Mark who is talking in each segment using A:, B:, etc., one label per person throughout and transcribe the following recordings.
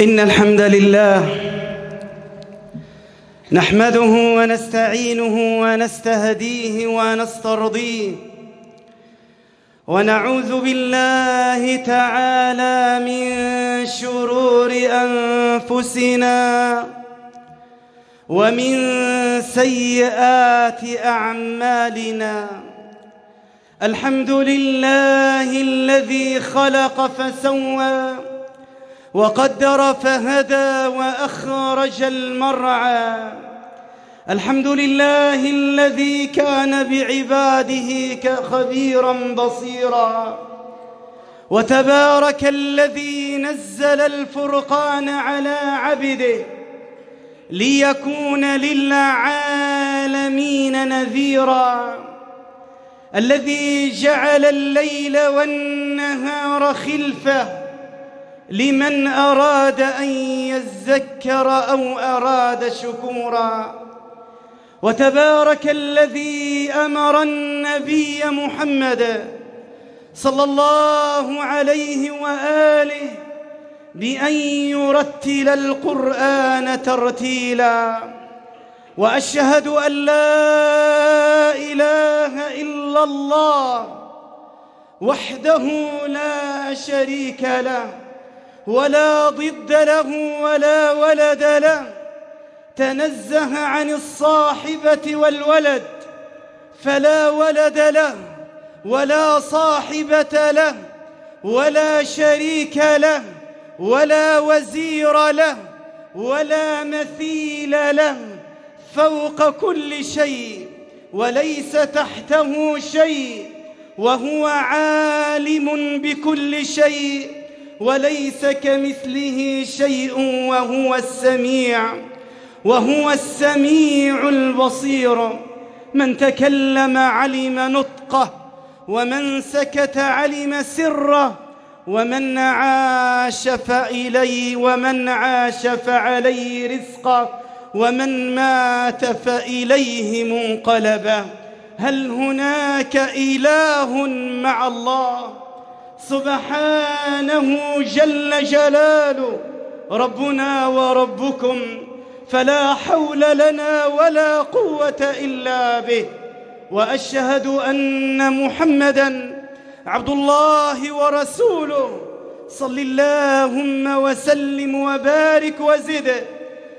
A: إن الحمد لله نحمده ونستعينه ونستهديه ونسترضيه ونعوذ بالله تعالى من شرور أنفسنا ومن سيئات أعمالنا الحمد لله الذي خلق فسوى وقدر فهدى وأخرج المرعى الحمد لله الذي كان بعباده خبيرا بصيرا وتبارك الذي نزل الفرقان على عبده ليكون للعالمين نذيرا الذي جعل الليل والنهار خلفه لمن أراد أن يذكر أو أراد شكورا وتبارك الذي أمر النبي محمد صلى الله عليه وآله بأن يرتل القرآن ترتيلا
B: وأشهد
A: أن لا إله إلا الله وحده لا شريك له ولا ضد له ولا ولد له تنزه عن الصاحبة والولد فلا ولد له ولا صاحبة له ولا شريك له ولا وزير له ولا مثيل له فوق كل شيء وليس تحته شيء وهو عالم بكل شيء وليس كمثله شيء وهو السميع وهو السميع البصير من تكلم علم نطقه ومن سكت علم سره ومن عاش فإلي ومن عاش فعلي رزقه ومن مات فإليه منقلبا هل هناك إله مع الله؟ سبحانه جل جلاله ربنا وربكم فلا حول لنا ولا قوة إلا به وأشهد أن محمدًا عبد الله ورسوله صل اللهم وسلم وبارك وزد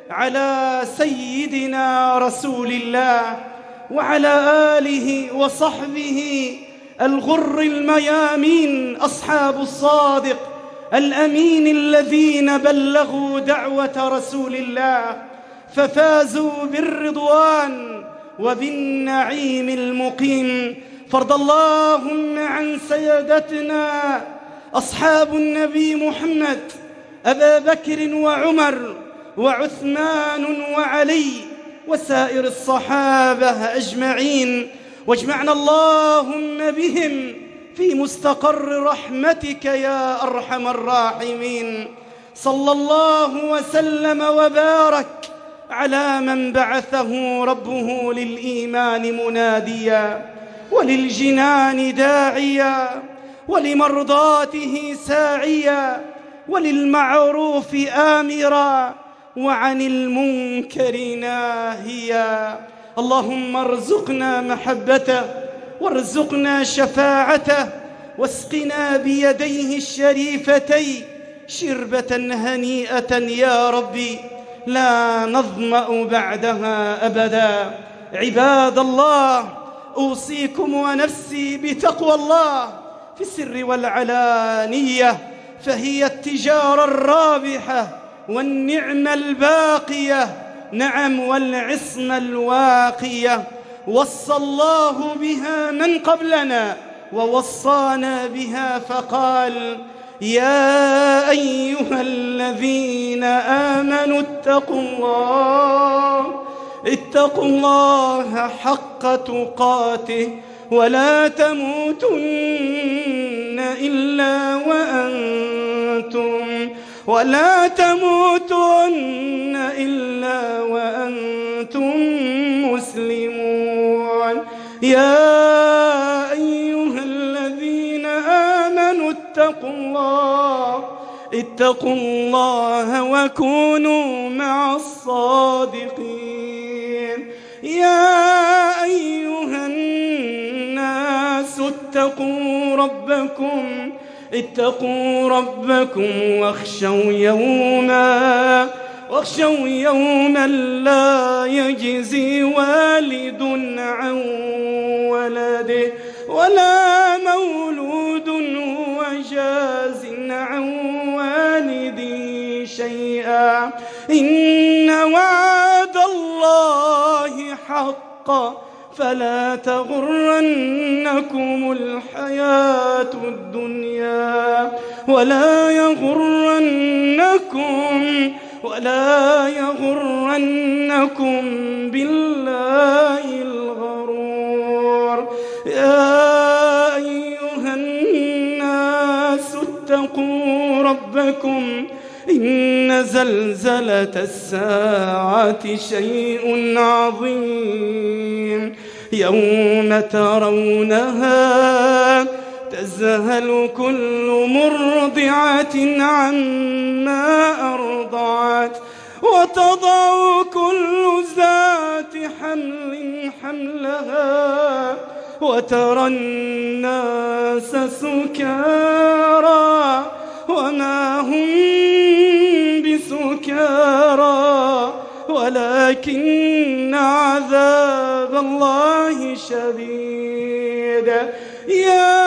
A: على سيدنا رسول الله وعلى آله وصحبه الغر الميامين أصحاب الصادق الأمين الذين بلغوا دعوة رسول الله ففازوا بالرضوان وبالنعيم المقيم فارض اللهم عن سيدتنا أصحاب النبي محمد أبا بكر وعمر وعثمان وعلي وسائر الصحابة أجمعين واجمعنا اللهم بهم في مستقر رحمتك يا أرحم الراحمين صلى الله وسلم وبارك على من بعثه ربه للإيمان مناديا وللجنان داعيا ولمرضاته ساعيا وللمعروف آمرا وعن المنكر ناهيا اللهم ارزقنا محبته وارزقنا شفاعته واسقنا بيديه الشريفتين شربة هنيئة يا ربي لا نظمأ بعدها أبدا عباد الله أوصيكم ونفسي بتقوى الله في السر والعلانية فهي التجارة الرابحة والنعمة الباقية نعم والعصم الواقية وصى الله بها من قبلنا ووصانا بها فقال يا أيها الذين آمنوا اتقوا الله اتقوا الله حق تقاته ولا تموتن إلا وأنتم ولا تموتن إلا وأنتم مسلمون يا أيها الذين آمنوا اتقوا الله اتقوا الله وكونوا مع الصادقين يا أيها الناس اتقوا ربكم اتقوا ربكم واخشوا يوما واخشوا يوما لا يجزي والد عن ولده ولا مولود وجاز عن والده شيئا إن وعد الله حقا فلا تغرنكم الحياة الدنيا ولا يغرنكم ولا يغرنكم بالله الغرور يا أيها الناس اتقوا ربكم إن زلزلة الساعة شيء عظيم يوم ترونها تزهل كل مرضعة عما أرضعت وتضع كل ذات حمل حملها وترى الناس سكارى وما هم بسكارى ولكن عذاب الله شديد يا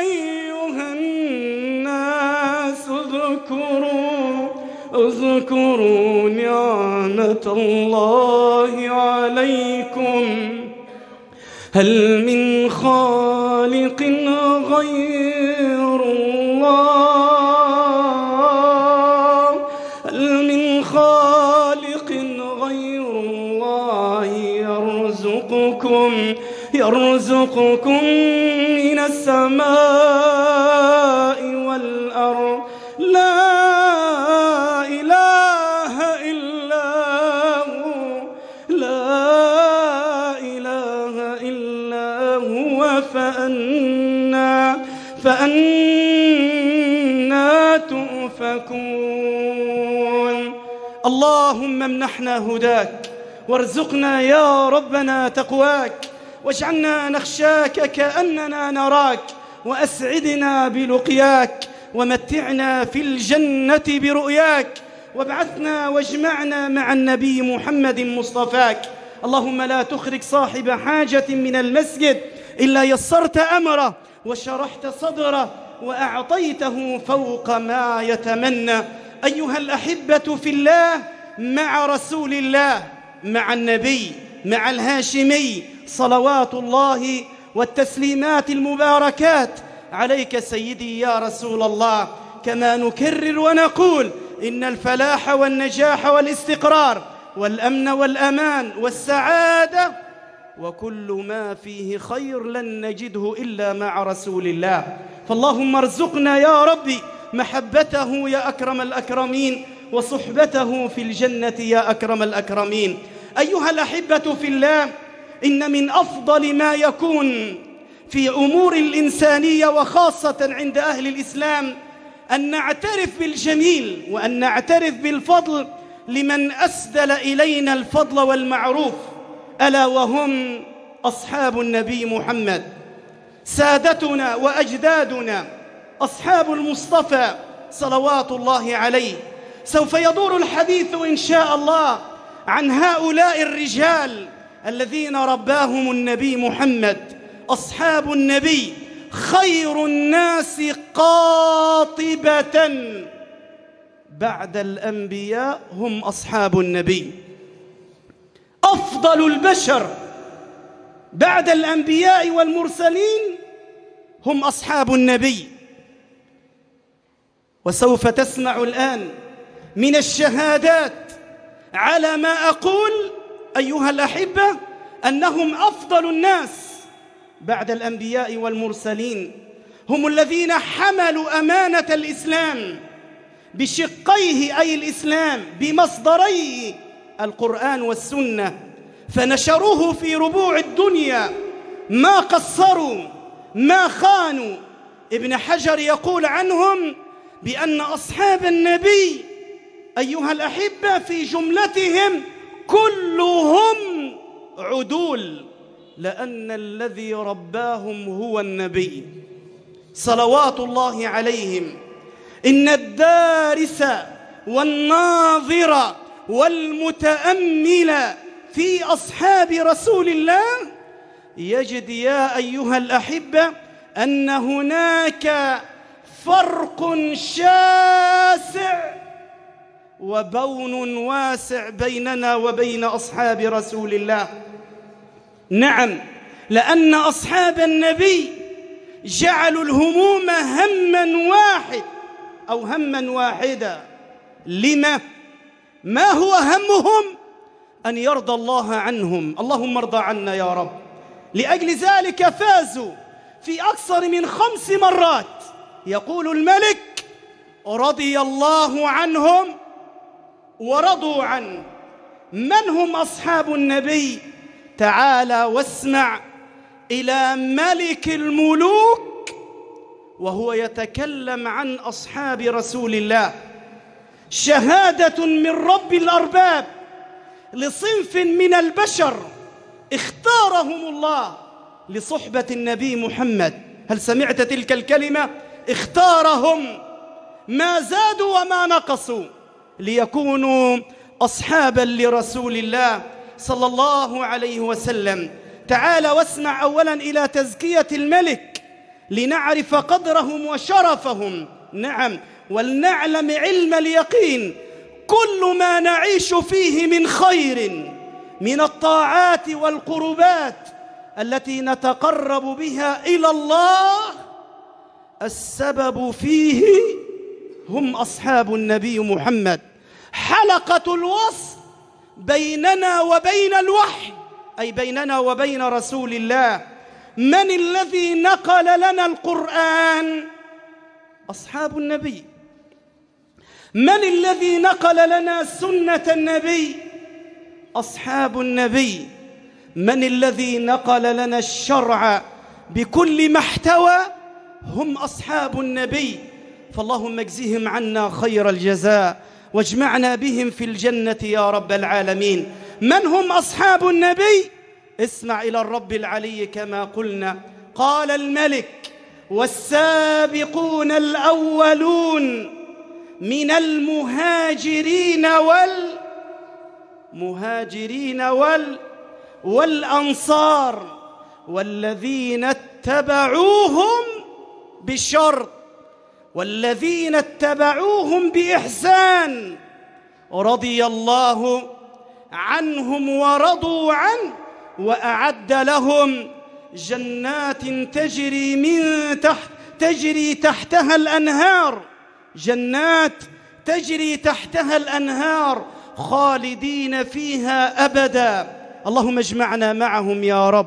A: أيها الناس اذكروا اذكروا نعمة الله عليكم هل من خالق غير الله يرزقكم من السماء والأرض لا إله إلا هو لا إله إلا هو فأنا فأنا تؤفكون اللهم امنحنا هداك وارزقنا يا ربنا تقواك واجعلنا نخشاك كأننا نراك وأسعدنا بلقياك ومتعنا في الجنة برؤياك وابعثنا واجمعنا مع النبي محمد مصطفاك اللهم لا تخرج صاحب حاجة من المسجد إلا يسرت أمره وشرحت صدره وأعطيته فوق ما يتمنى أيها الأحبة في الله مع رسول الله مع النبي مع الهاشمي صلوات الله والتسليمات المباركات عليك سيدي يا رسول الله كما نكرر ونقول إن الفلاح والنجاح والاستقرار والأمن والأمان والسعادة وكل ما فيه خير لن نجده إلا مع رسول الله فاللهم ارزقنا يا ربي محبته يا أكرم الأكرمين وصحبته في الجنة يا أكرم الأكرمين أيها الأحبة في الله إن من أفضل ما يكون في أمور الإنسانية وخاصة عند أهل الإسلام أن نعترف بالجميل وأن نعترف بالفضل لمن أسدل إلينا الفضل والمعروف ألا وهم أصحاب النبي محمد سادتنا وأجدادنا أصحاب المصطفى صلوات الله عليه سوف يدور الحديث إن شاء الله عن هؤلاء الرجال الذين رباهم النبي محمد أصحاب النبي خير الناس قاطبة بعد الأنبياء هم أصحاب النبي أفضل البشر بعد الأنبياء والمرسلين هم أصحاب النبي وسوف تسمع الآن من الشهادات على ما أقول أيها الأحبة أنهم أفضل الناس بعد الأنبياء والمرسلين هم الذين حملوا أمانة الإسلام بشقيه أي الإسلام بمصدريه القرآن والسنة فنشروه في ربوع الدنيا ما قصروا ما خانوا ابن حجر يقول عنهم بأن أصحاب النبي أيها الأحبة في جملتهم كلهم عدول لأن الذي رباهم هو النبي صلوات الله عليهم إن الدارس والناظر والمتأمل في أصحاب رسول الله يجد يا أيها الأحبة أن هناك فرق شاسع وبون واسع بيننا وبين اصحاب رسول الله نعم لان اصحاب النبي جعلوا الهموم هما واحد او هما واحدا لما ما هو همهم ان يرضى الله عنهم اللهم ارضى عنا يا رب لاجل ذلك فازوا في اكثر من خمس مرات يقول الملك رضي الله عنهم ورضوا عنه من هم أصحاب النبي تعالى واسمع إلى ملك الملوك وهو يتكلم عن أصحاب رسول الله شهادة من رب الأرباب لصنف من البشر اختارهم الله لصحبة النبي محمد هل سمعت تلك الكلمة اختارهم ما زادوا وما نقصوا ليكونوا أصحابا لرسول الله صلى الله عليه وسلم تعال واسمع أولا إلى تزكية الملك لنعرف قدرهم وشرفهم نعم ولنعلم علم اليقين كل ما نعيش فيه من خير من الطاعات والقربات التي نتقرب بها إلى الله السبب فيه هم أصحاب النبي محمد حلقة الوصل بيننا وبين الوحي أي بيننا وبين رسول الله من الذي نقل لنا القرآن أصحاب النبي من الذي نقل لنا سنة النبي أصحاب النبي من الذي نقل لنا الشرع بكل ما احتوى هم أصحاب النبي فاللهم اجزهم عنا خير الجزاء واجمعنا بهم في الجنة يا رب العالمين من هم أصحاب النبي؟ اسمع إلى الرب العلي كما قلنا قال الملك والسابقون الأولون من المهاجرين وال مهاجرين وال والأنصار والذين اتبعوهم بشرط والذين اتبعوهم باحسان رضي الله عنهم ورضوا عنه واعد لهم جنات تجري من تحت تجري تحتها الانهار جنات تجري تحتها الانهار خالدين فيها ابدا اللهم اجمعنا معهم يا رب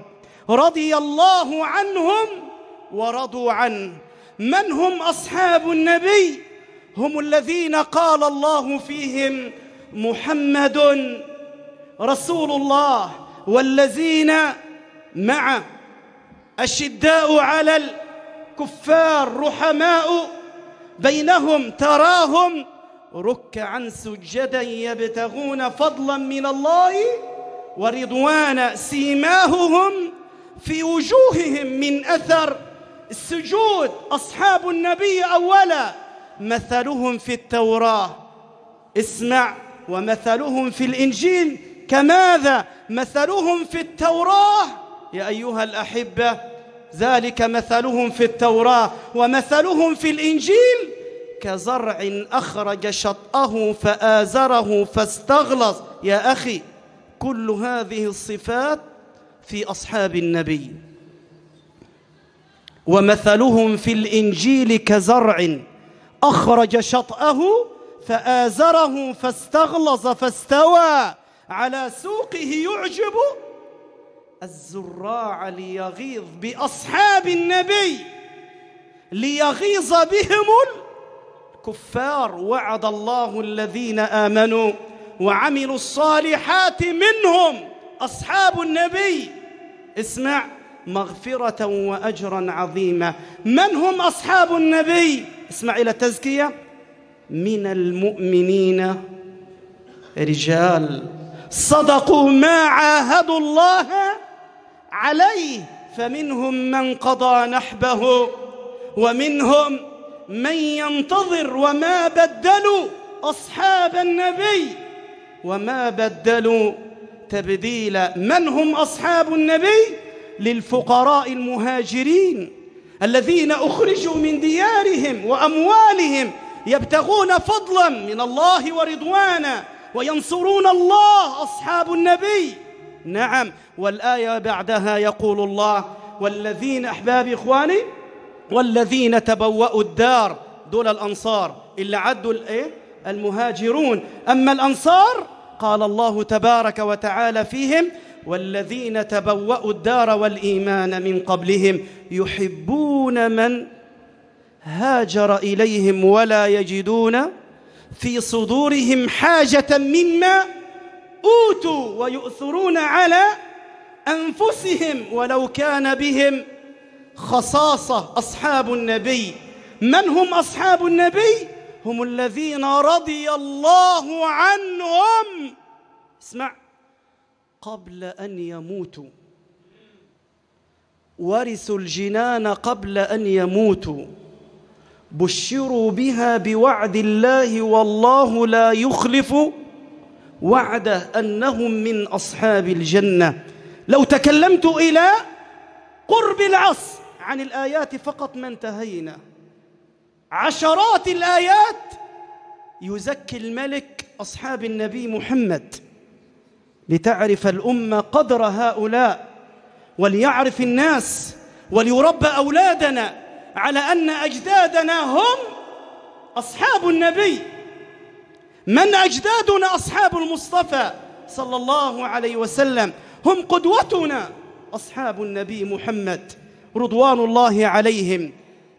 A: رضي الله عنهم ورضوا عنه من هم أصحاب النبي هم الذين قال الله فيهم محمد رسول الله والذين مع الشداء على الكفار رحماء بينهم تراهم ركعا سجدا يبتغون فضلا من الله ورضوانا سيماههم في وجوههم من أثر السجود أصحاب النبي أولا مثلهم في التوراة اسمع ومثلهم في الإنجيل كماذا مثلهم في التوراة يا أيها الأحبة ذلك مثلهم في التوراة ومثلهم في الإنجيل كزرع أخرج شطأه فآزره فاستغلظ يا أخي كل هذه الصفات في أصحاب النبي ومثلهم في الإنجيل كزرع أخرج شطأه فآزره فاستغلظ فاستوى على سوقه يعجب الزراع ليغيظ بأصحاب النبي ليغيظ بهم الكفار وعد الله الذين آمنوا وعملوا الصالحات منهم أصحاب النبي اسمع مغفرة وأجرا عظيما من هم أصحاب النبي اسمع إلى التزكية من المؤمنين رجال صدقوا ما عاهدوا الله عليه فمنهم من قضى نحبه ومنهم من ينتظر وما بدلوا أصحاب النبي وما بدلوا تبديلا من هم أصحاب النبي للفقراء المهاجرين الذين أخرجوا من ديارهم وأموالهم يبتغون فضلا من الله ورضوانا وينصرون الله أصحاب النبي نعم والآية بعدها يقول الله والذين أحباب إخواني والذين تبوأوا الدار دول الأنصار الا عدوا الإيه؟ المهاجرون أما الأنصار قال الله تبارك وتعالى فيهم والذين تبوأوا الدار والإيمان من قبلهم يحبون من هاجر إليهم ولا يجدون في صدورهم حاجة مما أوتوا ويؤثرون على أنفسهم ولو كان بهم خصاصة أصحاب النبي من هم أصحاب النبي؟ هم الذين رضي الله عنهم اسمع قبل أن يموتوا ورثوا الجنان قبل أن يموتوا بشروا بها بوعد الله والله لا يخلف وعده أنهم من أصحاب الجنة لو تكلمت إلى قرب العصر عن الآيات فقط ما انتهينا عشرات الآيات يزكي الملك أصحاب النبي محمد لتعرف الأمة قدر هؤلاء وليعرف الناس وليربى أولادنا على أن أجدادنا هم أصحاب النبي من أجدادنا أصحاب المصطفى صلى الله عليه وسلم هم قدوتنا أصحاب النبي محمد رضوان الله عليهم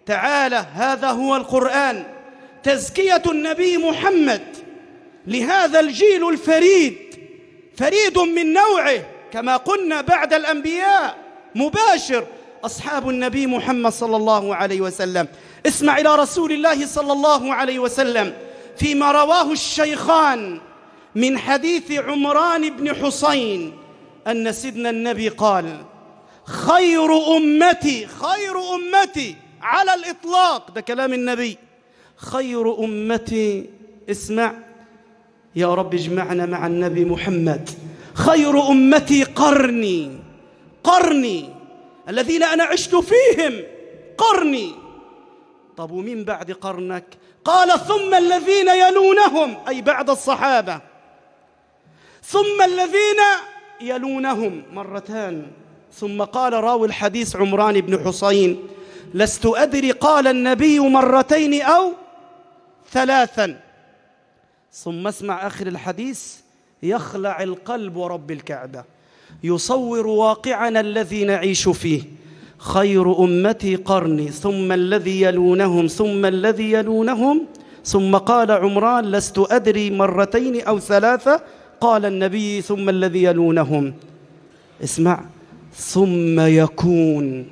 A: تعالى هذا هو القرآن تزكية النبي محمد لهذا الجيل الفريد فريد من نوعه كما قلنا بعد الأنبياء مباشر أصحاب النبي محمد صلى الله عليه وسلم اسمع إلى رسول الله صلى الله عليه وسلم فيما رواه الشيخان من حديث عمران بن حسين أن سيدنا النبي قال خير أمتي خير أمتي على الإطلاق ده كلام النبي خير أمتي اسمع يا رب اجمعنا مع النبي محمد خير أمتي قرني قرني الذين أنا عشت فيهم قرني طب ومين بعد قرنك قال ثم الذين يلونهم أي بعد الصحابة ثم الذين يلونهم مرتان ثم قال راوي الحديث عمران بن حسين لست أدري قال النبي مرتين أو ثلاثا ثم اسمع آخر الحديث يخلع القلب ورب الكعبة يصور واقعنا الذي نعيش فيه خير أمتي قرني ثم الذي يلونهم ثم الذي يلونهم ثم قال عمران لست أدري مرتين أو ثلاثة قال النبي ثم الذي يلونهم اسمع ثم يكون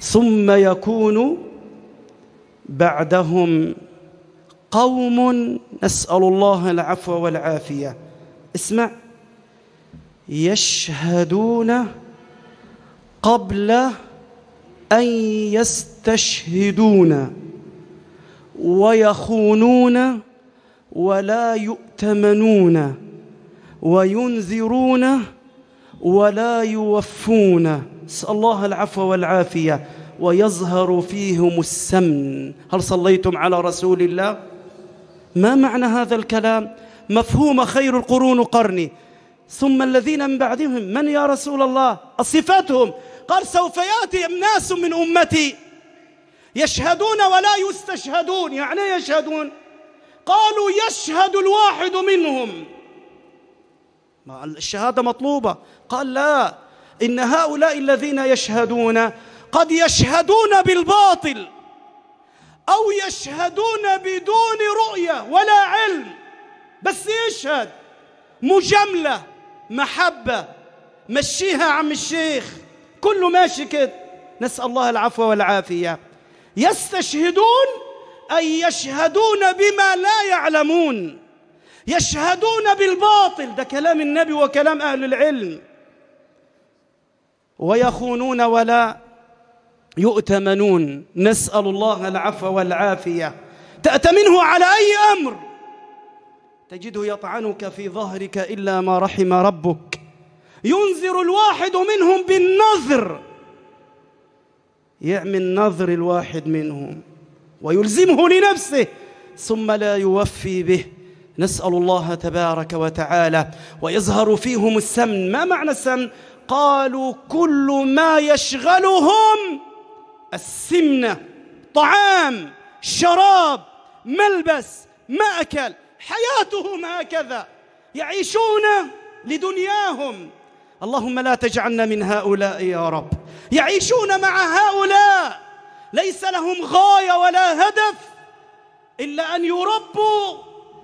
A: ثم يكون بعدهم قوم نسأل الله العفو والعافية اسمع يشهدون قبل أن يستشهدون ويخونون ولا يؤتمنون وينذرون ولا يوفون نسأل الله العفو والعافية ويظهر فيهم السمن هل صليتم على رسول الله؟ ما معنى هذا الكلام مفهوم خير القرون قرني ثم الذين من بعدهم من يا رسول الله صفاتهم قال سوف ياتي ناس من امتي يشهدون ولا يستشهدون يعني إيه يشهدون قالوا يشهد الواحد منهم ما الشهاده مطلوبه قال لا ان هؤلاء الذين يشهدون قد يشهدون بالباطل أو يشهدون بدون رؤية ولا علم بس يشهد مجاملة محبة مشيها عم الشيخ كله ماشي كده نسأل الله العفو والعافية يستشهدون أي يشهدون بما لا يعلمون يشهدون بالباطل ده كلام النبي وكلام أهل العلم ويخونون ولا يؤتمنون نسأل الله العفو والعافية تأتمنه على أي أمر تجده يطعنك في ظهرك إلا ما رحم ربك ينذر الواحد منهم بالنذر يعمل نذر الواحد منهم ويلزمه لنفسه ثم لا يوفي به نسأل الله تبارك وتعالى ويظهر فيهم السمن ما معنى السمن؟ قالوا كل ما يشغلهم السمنة طعام شراب ملبس مأكل حياتهم هكذا يعيشون لدنياهم اللهم لا تجعلنا من هؤلاء يا رب يعيشون مع هؤلاء ليس لهم غاية ولا هدف إلا أن يربوا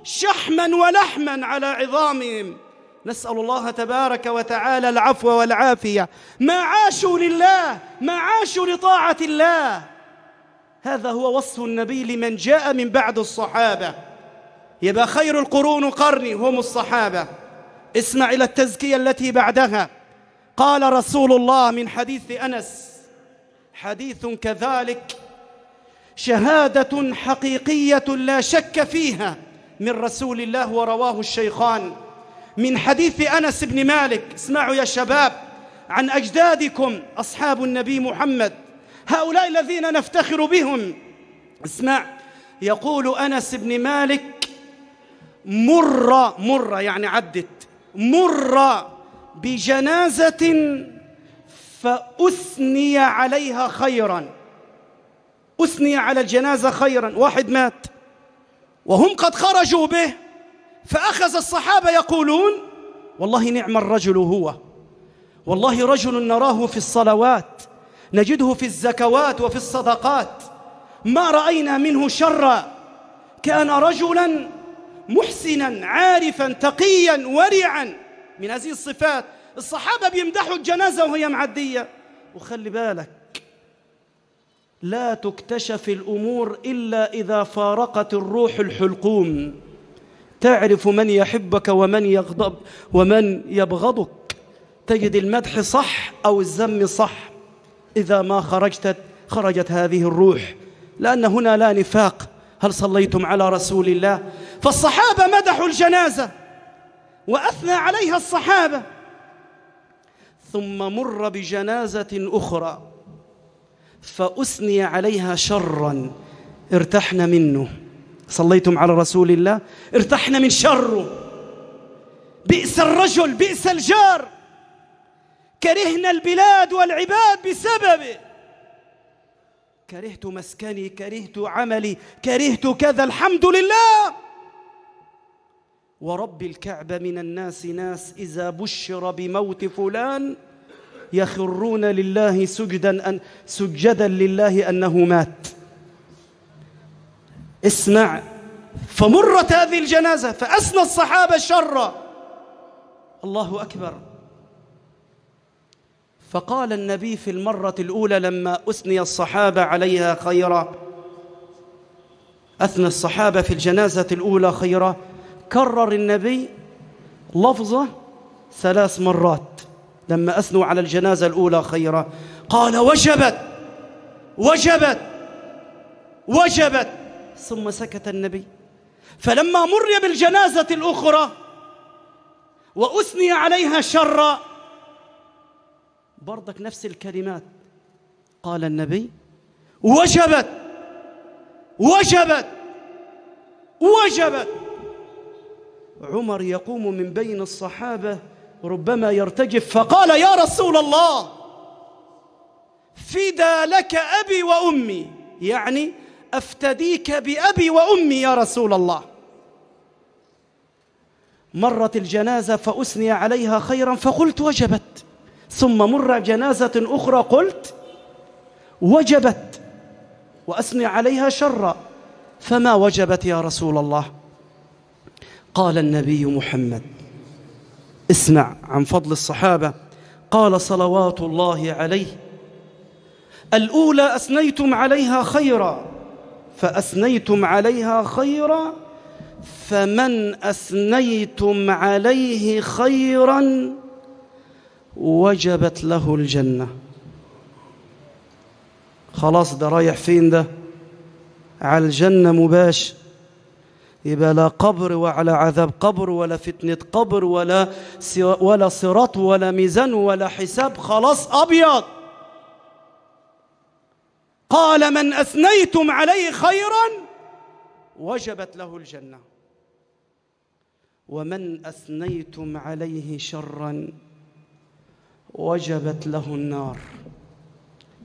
A: شحما ولحما على عظامهم نسأل الله تبارك وتعالى العفو والعافية ما عاشوا لله ما عاشوا لطاعة الله هذا هو وصف النبي لمن جاء من بعد الصحابة يبقى خير القرون قرني هم الصحابة اسمع إلى التزكية التي بعدها قال رسول الله من حديث أنس حديث كذلك شهادة حقيقية لا شك فيها من رسول الله ورواه الشيخان من حديث أنس بن مالك اسمعوا يا شباب عن أجدادكم أصحاب النبي محمد هؤلاء الذين نفتخر بهم اسمع يقول أنس بن مالك مر مر يعني عدت مر بجنازة فأثني عليها خيرا أثني على الجنازة خيرا واحد مات وهم قد خرجوا به فأخذ الصحابة يقولون والله نعم الرجل هو والله رجل نراه في الصلوات نجده في الزكوات وفي الصدقات ما رأينا منه شرا كان رجلا محسنا عارفا تقيا ورعا من هذه الصفات الصحابة بيمدحوا الجنازة وهي معدية وخلي بالك لا تكتشف الأمور إلا إذا فارقت الروح الحلقوم تعرف من يحبك ومن يغضب ومن يبغضك تجد المدح صح أو الزم صح إذا ما خرجت خرجت هذه الروح لأن هنا لا نفاق هل صليتم على رسول الله فالصحابة مدحوا الجنازة وأثنى عليها الصحابة ثم مر بجنازة أخرى فأثني عليها شرا ارتحنا منه صليتم على رسول الله ارتحنا من شره بئس الرجل بئس الجار كرهنا البلاد والعباد بسببه كرهت مسكني كرهت عملي كرهت كذا الحمد لله ورب الكعبة من الناس ناس إذا بشر بموت فلان يخرون لله سجدا أن سجدا لله أنه مات اسمع فمرت هذه الجنازة فأسنى الصحابة الشر الله أكبر فقال النبي في المرة الأولى لما أثني الصحابة عليها خيرا أثنى الصحابة في الجنازة الأولى خيرا كرر النبي لفظة ثلاث مرات لما أثنوا على الجنازة الأولى خيرا قال وجبت وجبت وجبت ثم سكت النبي فلما مر بالجنازة الأخرى وأثني عليها شرا برضك نفس الكلمات قال النبي وجبت وجبت وجبت عمر يقوم من بين الصحابة ربما يرتجف فقال يا رسول الله فدا لك أبي وأمي يعني أفتديك بأبي وأمي يا رسول الله مرت الجنازة فأثني عليها خيرا فقلت وجبت ثم مر جنازة أخرى قلت وجبت وأثني عليها شرا فما وجبت يا رسول الله قال النبي محمد اسمع عن فضل الصحابة قال صلوات الله عليه الأولى أثنيتم عليها خيرا فأثنيتم عليها خيرا فمن أثنيتم عليه خيرا وجبت له الجنة خلاص ده رايح فين ده على الجنة مباش يبقى لا قبر ولا عذاب قبر ولا فتنة قبر ولا ولا صراط ولا ميزان ولا حساب خلاص أبيض قال من اثنيتم عليه خيرا وجبت له الجنه ومن اثنيتم عليه شرا وجبت له النار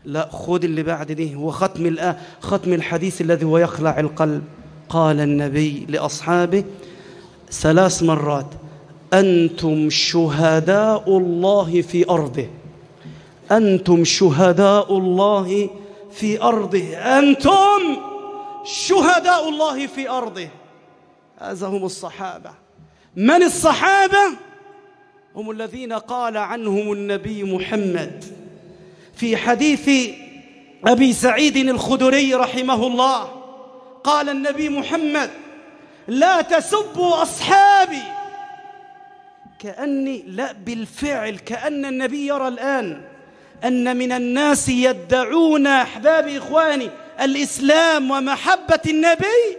A: لا خذ اللي بعد دي هو ختم ختم الحديث الذي هو يخلع القلب قال النبي لاصحابه ثلاث مرات انتم شهداء الله في ارضه انتم شهداء الله في أرضه أنتم شهداء الله في أرضه هذا هم الصحابة من الصحابة؟ هم الذين قال عنهم النبي محمد في حديث أبي سعيد الخدري رحمه الله قال النبي محمد لا تسبوا أصحابي كأني لا بالفعل كأن النبي يرى الآن أن من الناس يدعون أحبابي إخواني الإسلام ومحبة النبي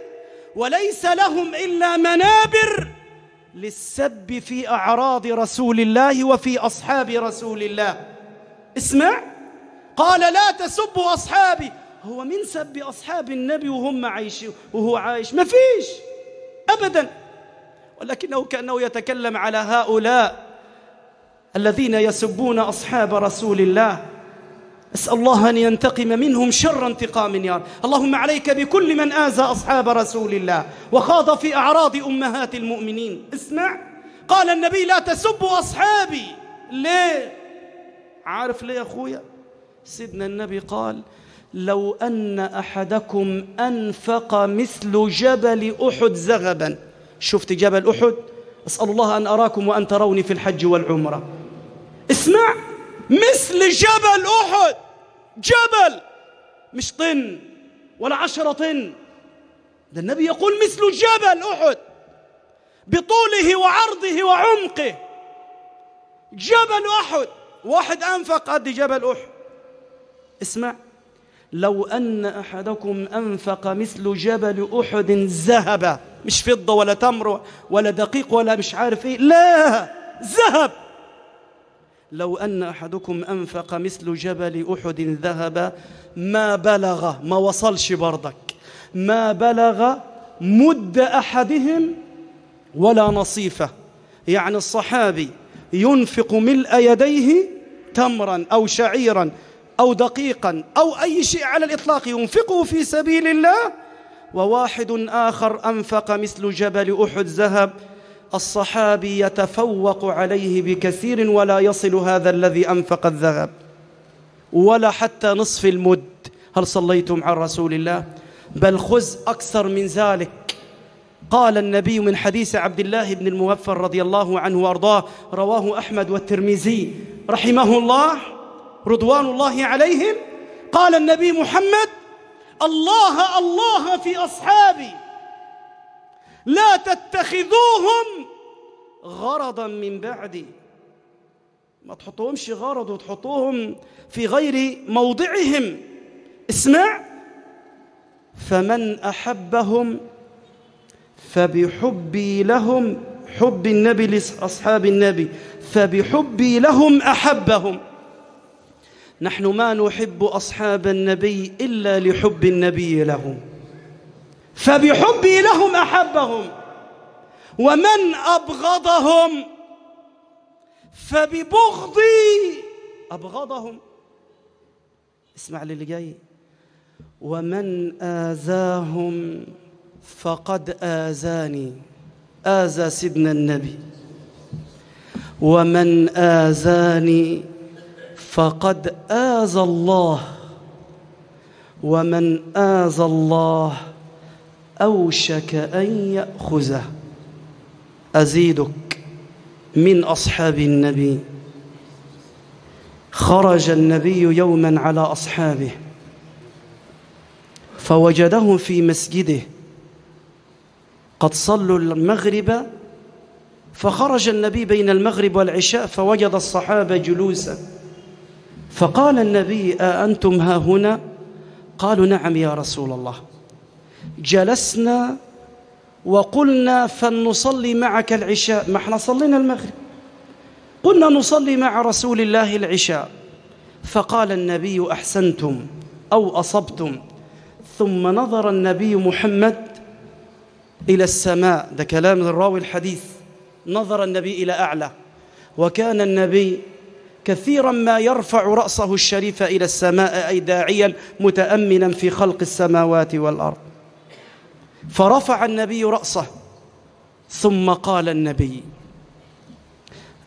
A: وليس لهم إلا منابر للسب في أعراض رسول الله وفي أصحاب رسول الله اسمع قال لا تسبوا أصحابي هو من سب أصحاب النبي وهم عايش وهو عايش ما فيش أبدا ولكنه كأنه يتكلم على هؤلاء الذين يسبون أصحاب رسول الله أسأل الله أن ينتقم منهم شر انتقام يا رب اللهم عليك بكل من آذى أصحاب رسول الله وخاض في أعراض أمهات المؤمنين اسمع قال النبي لا تسبوا أصحابي ليه عارف ليه يا أخويا سيدنا النبي قال لو أن أحدكم أنفق مثل جبل أحد زغبا شفت جبل أحد أسأل الله أن أراكم وأن تروني في الحج والعمرة اسمع مثل جبل أحد جبل مش طن ولا عشرة طن ده النبي يقول مثل جبل أحد بطوله وعرضه وعمقه جبل أحد واحد أنفق قد جبل أحد اسمع لو أن أحدكم أنفق مثل جبل أحد ذهب مش فضة ولا تمر ولا دقيق ولا مش عارف إيه لا ذهب لو أن أحدكم أنفق مثل جبل أحد ذهب ما بلغ ما وصلش برضك ما بلغ مد أحدهم ولا نصيفة يعني الصحابي ينفق ملء يديه تمرا أو شعيرا أو دقيقا أو أي شيء على الإطلاق ينفقه في سبيل الله وواحد آخر أنفق مثل جبل أحد ذهب الصحابي يتفوق عليه بكثير ولا يصل هذا الذي أنفق الذهب ولا حتى نصف المد هل صليتم عن رسول الله بل خذ أكثر من ذلك قال النبي من حديث عبد الله بن المغفر رضي الله عنه وأرضاه رواه أحمد والترمذي رحمه الله رضوان الله عليهم قال النبي محمد الله الله في أصحابي لا تتخذوهم غرضا من بعدي ما تحطوهمش غرض وتحطوهم في غير موضعهم اسمع فمن أحبهم فبحبي لهم حب النبي لأصحاب النبي فبحبي لهم أحبهم نحن ما نحب أصحاب النبي إلا لحب النبي لهم فبحبي لهم أحبهم ومن أبغضهم فببغضي أبغضهم اسمع للي جاي ومن آذاهم فقد آذاني آذى سيدنا النبي ومن آذاني فقد آذى الله ومن آذى الله أوشك أن يأخذه أزيدك من أصحاب النبي خرج النبي يوما على أصحابه فوجدهم في مسجده قد صلوا المغرب فخرج النبي بين المغرب والعشاء فوجد الصحابة جلوسا فقال النبي أأنتم آه، ها هنا قالوا نعم يا رسول الله جلسنا وقلنا فلنصلي معك العشاء ما احنا صلينا المغرب قلنا نصلي مع رسول الله العشاء فقال النبي احسنتم او اصبتم ثم نظر النبي محمد الى السماء ده كلام الراوي الحديث نظر النبي الى اعلى وكان النبي كثيرا ما يرفع راسه الشريف الى السماء اي داعيا متاملا في خلق السماوات والارض فرفع النبي رأسه ثم قال النبي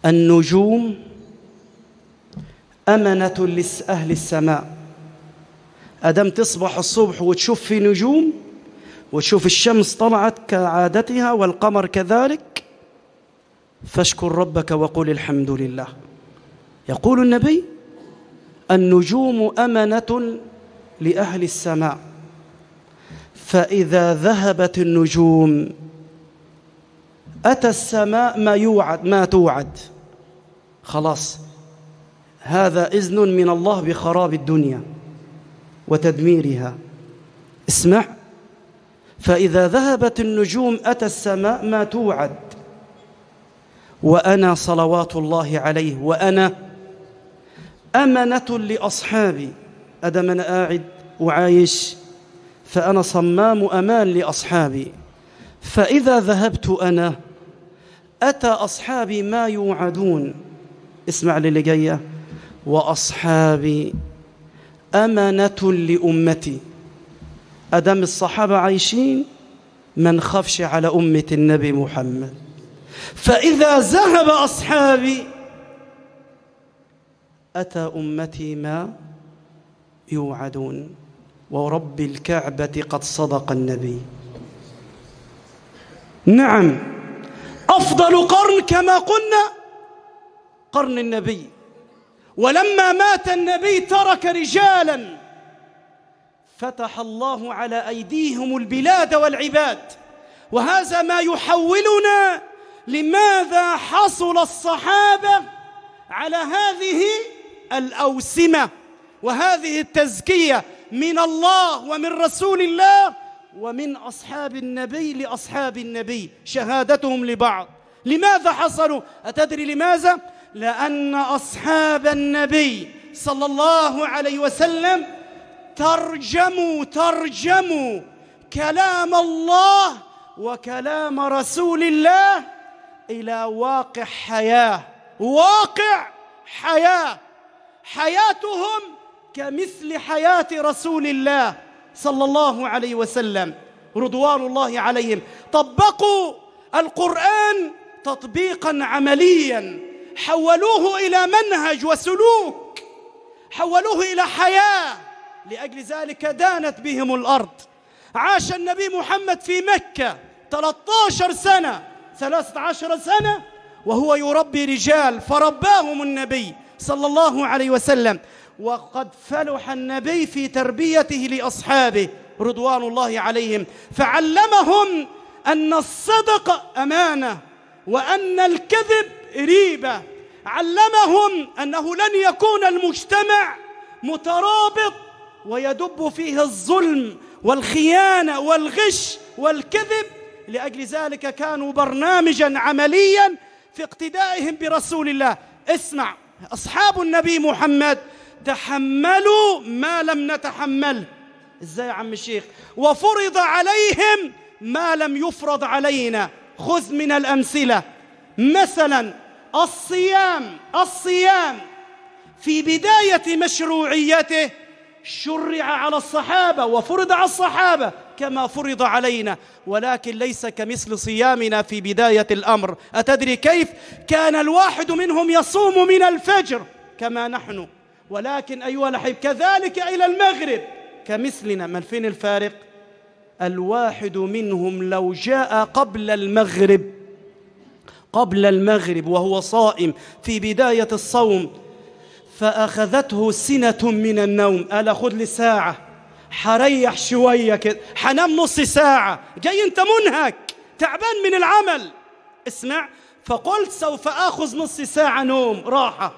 A: النجوم أمنة لأهل السماء أدم تصبح الصبح وتشوف في نجوم وتشوف الشمس طلعت كعادتها والقمر كذلك فاشكر ربك وقل الحمد لله يقول النبي النجوم أمنة لأهل السماء فإذا ذهبت النجوم أتى السماء ما يوعد ما توعد خلاص هذا إذن من الله بخراب الدنيا وتدميرها اسمع فإذا ذهبت النجوم أتى السماء ما توعد وأنا صلوات الله عليه وأنا أمنة لأصحابي أدم أنا قاعد وعايش فأنا صمام أمان لأصحابي فإذا ذهبت أنا أتى أصحابي ما يوعدون اسمع للي جاية وأصحابي أمانة لأمتي أدم الصحابة عايشين ما نخافش على أمة النبي محمد فإذا ذهب أصحابي أتى أمتي ما يوعدون ورب الكعبة قد صدق النبي نعم أفضل قرن كما قلنا قرن النبي ولما مات النبي ترك رجالا فتح الله على أيديهم البلاد والعباد وهذا ما يحولنا لماذا حصل الصحابة على هذه الأوسمة وهذه التزكية من الله ومن رسول الله ومن أصحاب النبي لأصحاب النبي شهادتهم لبعض لماذا حصلوا أتدري لماذا لأن أصحاب النبي صلى الله عليه وسلم ترجموا ترجموا كلام الله وكلام رسول الله إلى واقع حياة واقع حياة حياتهم كمثل حياة رسول الله صلى الله عليه وسلم رضوان الله عليهم طبقوا القرآن تطبيقا عمليا حولوه إلى منهج وسلوك حولوه إلى حياة لأجل ذلك دانت بهم الأرض عاش النبي محمد في مكة 13 سنة 13 سنة وهو يربي رجال فرباهم النبي صلى الله عليه وسلم وقد فلح النبي في تربيته لأصحابه رضوان الله عليهم فعلمهم أن الصدق أمانة وأن الكذب ريبة علمهم أنه لن يكون المجتمع مترابط ويدب فيه الظلم والخيانة والغش والكذب لأجل ذلك كانوا برنامجا عمليا في اقتدائهم برسول الله اسمع أصحاب النبي محمد تحملوا ما لم نتحمل ازاي يا عم الشيخ وفرض عليهم ما لم يفرض علينا خذ من الأمثلة مثلا الصيام الصيام في بداية مشروعيته شرع على الصحابة وفرض على الصحابة كما فرض علينا ولكن ليس كمثل صيامنا في بداية الأمر أتدري كيف؟ كان الواحد منهم يصوم من الفجر كما نحن ولكن أيها الأحب كذلك إلى المغرب كمثلنا من فين الفارق الواحد منهم لو جاء قبل المغرب قبل المغرب وهو صائم في بداية الصوم فأخذته سنة من النوم ألا خذ لي ساعة حريح شوية كده حنام نص ساعة جاي أنت منهك تعبان من العمل اسمع فقلت سوف آخذ نص ساعة نوم راحة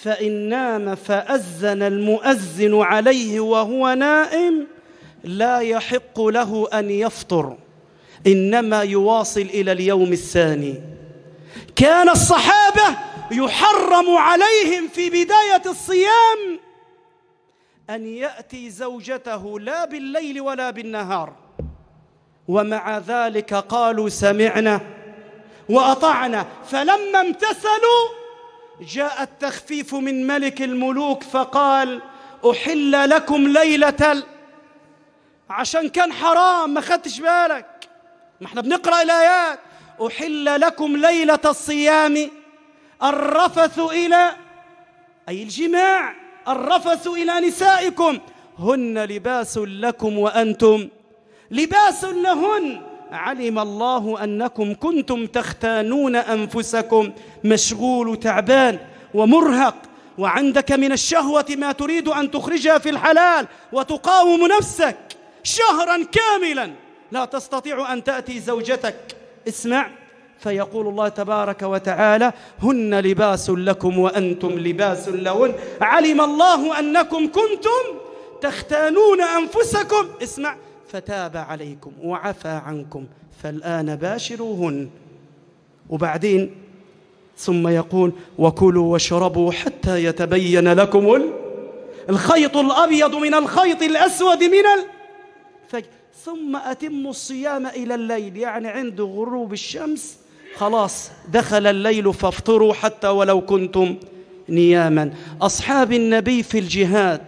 A: فإن نام فأذن المؤذن عليه وهو نائم لا يحق له أن يفطر إنما يواصل إلى اليوم الثاني كان الصحابة يحرم عليهم في بداية الصيام أن يأتي زوجته لا بالليل ولا بالنهار ومع ذلك قالوا سمعنا وأطعنا فلما امتثلوا جاء التخفيف من ملك الملوك فقال أحل لكم ليلة عشان كان حرام ما خدتش بالك ما احنا بنقرأ الآيات أحل لكم ليلة الصيام الرفث إلى أي الجماع الرفث إلى نسائكم هن لباس لكم وأنتم لباس لهن علم الله أنكم كنتم تختانون أنفسكم مشغول تعبان ومرهق وعندك من الشهوة ما تريد أن تخرجها في الحلال وتقاوم نفسك شهرا كاملا لا تستطيع أن تأتي زوجتك اسمع فيقول الله تبارك وتعالى هن لباس لكم وأنتم لباس لهن علم الله أنكم كنتم تختانون أنفسكم اسمع فتاب عليكم وعفى عنكم فالآن باشروهن وبعدين ثم يقول وكلوا واشربوا حتى يتبين لكم الخيط الأبيض من الخيط الأسود من الفجر ثم أتموا الصيام إلى الليل يعني عند غروب الشمس خلاص دخل الليل فافطروا حتى ولو كنتم نياما أصحاب النبي في الجهاد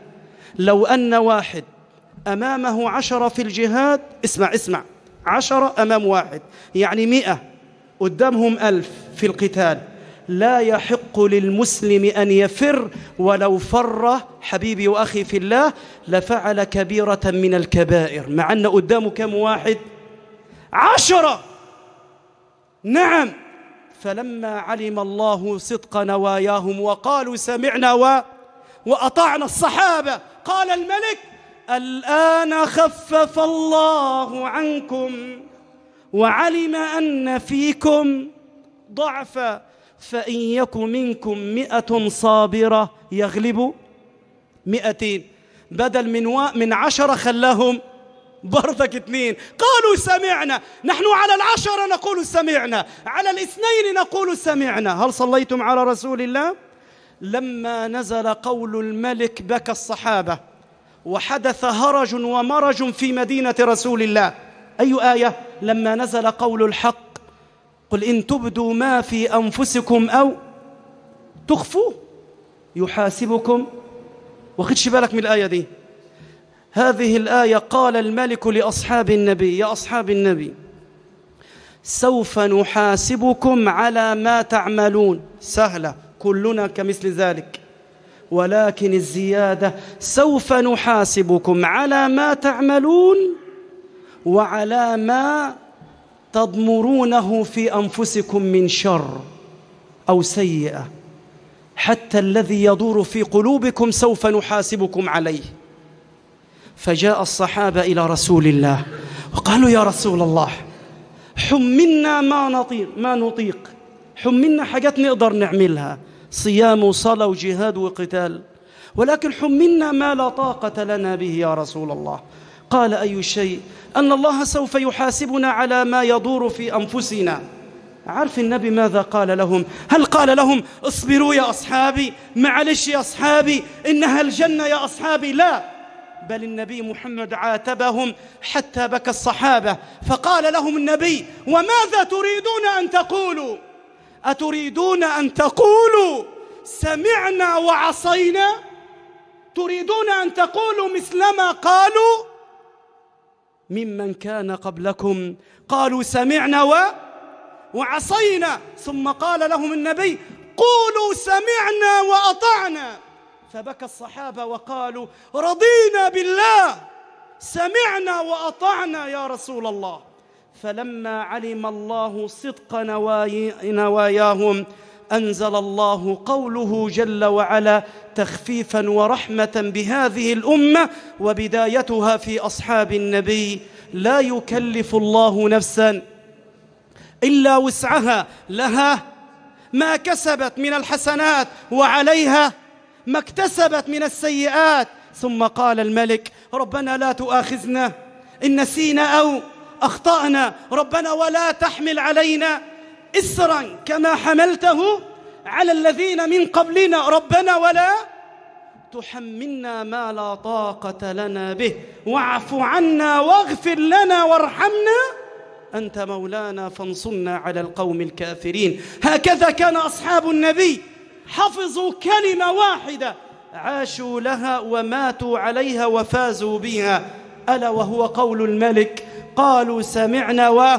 A: لو أن واحد أمامه عشرة في الجهاد اسمع اسمع عشرة أمام واحد يعني مئة قدامهم ألف في القتال لا يحق للمسلم أن يفر ولو فر حبيبي وأخي في الله لفعل كبيرة من الكبائر مع أن قدامه كم واحد عشرة نعم فلما علم الله صدق نواياهم وقالوا سمعنا و... وأطعنا الصحابة قال الملك الآن خفف الله عنكم وعلم أن فيكم ضعفا فإن يك منكم مئة صابرة يغلب مئتين بدل من, و... من عشرة خلاهم برضك اثنين قالوا سمعنا نحن على العشرة نقول سمعنا على الاثنين نقول سمعنا هل صليتم على رسول الله لما نزل قول الملك بكى الصحابة وحدث هرج ومرج في مدينة رسول الله أي آية لما نزل قول الحق قل إن تبدوا ما في أنفسكم أو تخفوا يحاسبكم واخدش بالك من الآية دي هذه الآية قال الملك لأصحاب النبي يا أصحاب النبي سوف نحاسبكم على ما تعملون سهلة كلنا كمثل ذلك ولكن الزيادة سوف نحاسبكم على ما تعملون وعلى ما تضمرونه في أنفسكم من شر أو سيئة حتى الذي يدور في قلوبكم سوف نحاسبكم عليه فجاء الصحابة إلى رسول الله وقالوا يا رسول الله حمنا ما نطيق ما نطيق حمنا حاجات نقدر نعملها صيام وصلاة وجهاد وقتال ولكن حملنا ما لا طاقة لنا به يا رسول الله قال أي شيء أن الله سوف يحاسبنا على ما يدور في أنفسنا عارف النبي ماذا قال لهم هل قال لهم اصبروا يا أصحابي معلش يا أصحابي إنها الجنة يا أصحابي لا بل النبي محمد عاتبهم حتى بكى الصحابة فقال لهم النبي وماذا تريدون أن تقولوا أتريدون أن تقولوا سمعنا وعصينا تريدون أن تقولوا مثلما قالوا ممن كان قبلكم قالوا سمعنا و وعصينا ثم قال لهم النبي قولوا سمعنا وأطعنا فبكى الصحابة وقالوا رضينا بالله سمعنا وأطعنا يا رسول الله فلما علم الله صدق نواياهم أنزل الله قوله جل وعلا تخفيفا ورحمة بهذه الأمة وبدايتها في أصحاب النبي لا يكلف الله نفسا إلا وسعها لها ما كسبت من الحسنات وعليها ما اكتسبت من السيئات ثم قال الملك ربنا لا تؤاخذنا إن نسينا أو أخطأنا ربنا ولا تحمل علينا إسرا كما حملته على الذين من قبلنا ربنا ولا تحملنا ما لا طاقة لنا به واعف عنا واغفر لنا وارحمنا أنت مولانا فانصرنا على القوم الكافرين هكذا كان أصحاب النبي حفظوا كلمة واحدة عاشوا لها وماتوا عليها وفازوا بها ألا وهو قول الملك قالوا سمعنا و...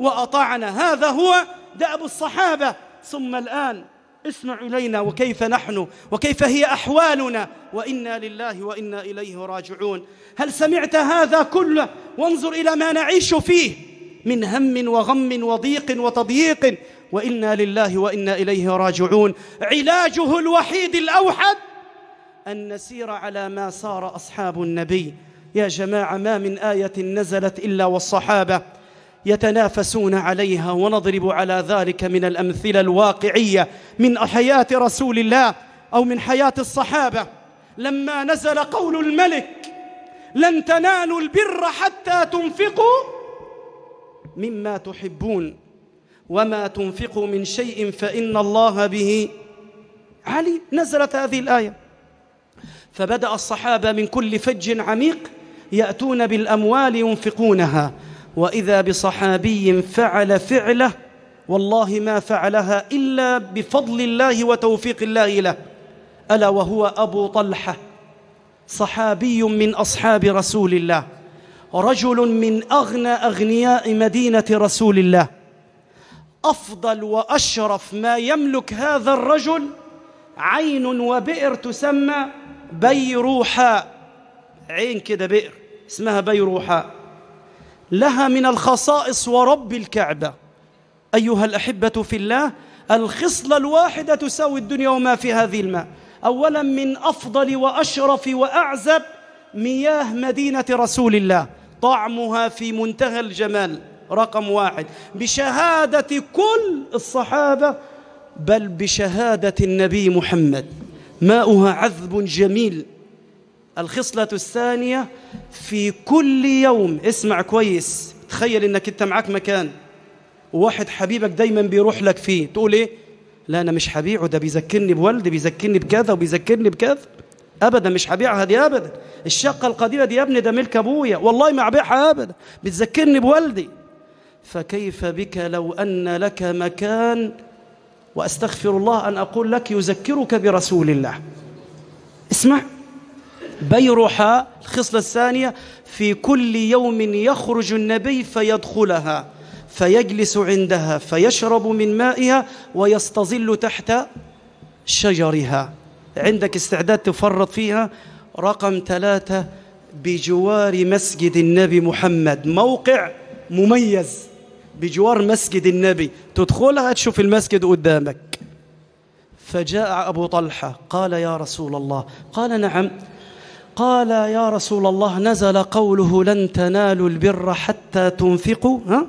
A: وأطعنا هذا هو دأب الصحابة ثم الآن اسمع إلينا وكيف نحن وكيف هي أحوالنا وإنا لله وإنا إليه راجعون هل سمعت هذا كله وانظر إلى ما نعيش فيه من هم وغم وضيق وتضييق وإنا لله وإنا إليه راجعون علاجه الوحيد الأوحد أن نسير على ما سار أصحاب النبي يا جماعة ما من آية نزلت إلا والصحابة يتنافسون عليها ونضرب على ذلك من الأمثلة الواقعية من حياة رسول الله أو من حياة الصحابة لما نزل قول الملك لن تنالوا البر حتى تنفقوا مما تحبون وما تنفقوا من شيء فإن الله به علي نزلت هذه الآية فبدأ الصحابة من كل فج عميق يأتون بالأموال ينفقونها وإذا بصحابي فعل فعله والله ما فعلها إلا بفضل الله وتوفيق الله له ألا وهو أبو طلحة صحابي من أصحاب رسول الله رجل من أغنى أغنياء مدينة رسول الله أفضل وأشرف ما يملك هذا الرجل عين وبئر تسمى بيروحاء عين كده بئر اسمها بيروحاء لها من الخصائص ورب الكعبة أيها الأحبة في الله الخصلة الواحدة تساوي الدنيا وما في هذه الماء أولا من أفضل وأشرف وأعزب مياه مدينة رسول الله طعمها في منتهى الجمال رقم واحد بشهادة كل الصحابة بل بشهادة النبي محمد ماؤها عذب جميل الخصلة الثانية في كل يوم اسمع كويس تخيل انك انت معاك مكان وواحد حبيبك دايما بيروح لك فيه تقول ايه لا انا مش هبيعه ده بيذكرني بوالدي بيذكرني بكذا وبيذكرني بكذا ابدا مش هبيعها دي ابدا الشقه القديمه دي يا ابني ده ملك ابويا والله ما هبيعها ابدا بتذكرني بوالدي فكيف بك لو ان لك مكان واستغفر الله ان اقول لك يذكرك برسول الله اسمع بيرحى الخصلة الثانية في كل يوم يخرج النبي فيدخلها فيجلس عندها فيشرب من مائها ويستظل تحت شجرها عندك استعداد تفرط فيها رقم ثلاثة بجوار مسجد النبي محمد موقع مميز بجوار مسجد النبي تدخلها تشوف المسجد قدامك فجاء أبو طلحة قال يا رسول الله قال نعم قال يا رسول الله نزل قوله لن تنالوا البر حتى تنفقوا ها؟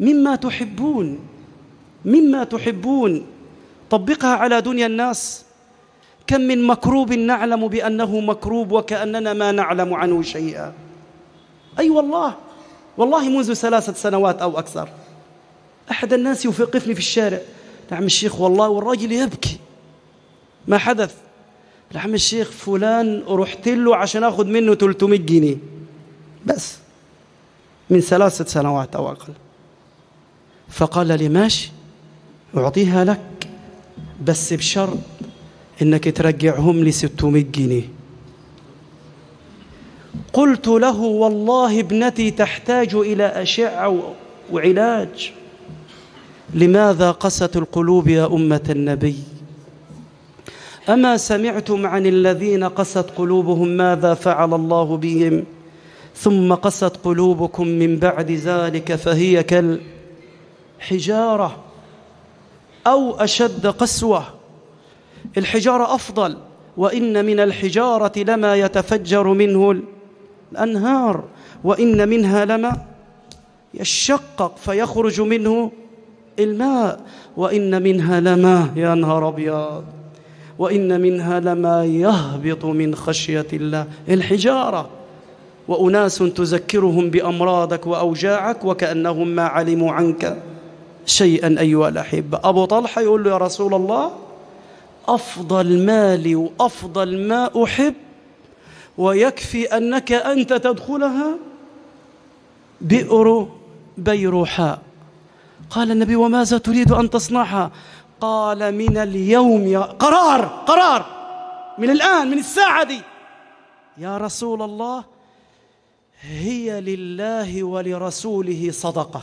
A: مما تحبون مما تحبون طبقها على دنيا الناس كم من مكروب نعلم بأنه مكروب وكأننا ما نعلم عنه شيئا أي والله والله منذ ثلاثة سنوات أو أكثر أحد الناس يوقفني في الشارع نعم الشيخ والله والراجل يبكي ما حدث يا عم الشيخ فلان رحت له عشان اخد منه 300 جنيه بس من ثلاثة سنوات أو أقل فقال لي ماشي أعطيها لك بس بشرط إنك ترجعهم لي 600 جنيه قلت له والله ابنتي تحتاج إلى أشعة وعلاج لماذا قست القلوب يا أمة النبي أما سمعتم عن الذين قست قلوبهم ماذا فعل الله بهم ثم قست قلوبكم من بعد ذلك فهي كالحجارة أو أشد قسوة الحجارة أفضل وإن من الحجارة لما يتفجر منه الأنهار وإن منها لما يشقق فيخرج منه الماء وإن منها لما يا نهار أبيض وإن منها لما يهبط من خشية الله الحجارة وأناس تذكرهم بأمراضك وأوجاعك وكأنهم ما علموا عنك شيئا أيها الأحبة أبو طلحة يقول له يا رسول الله أفضل مالي وأفضل ما أحب ويكفي أنك أنت تدخلها بئر بيروحاء قال النبي وماذا تريد أن تصنعها قال من اليوم يا قرار قرار من الآن من الساعة دي يا رسول الله هي لله ولرسوله صدقة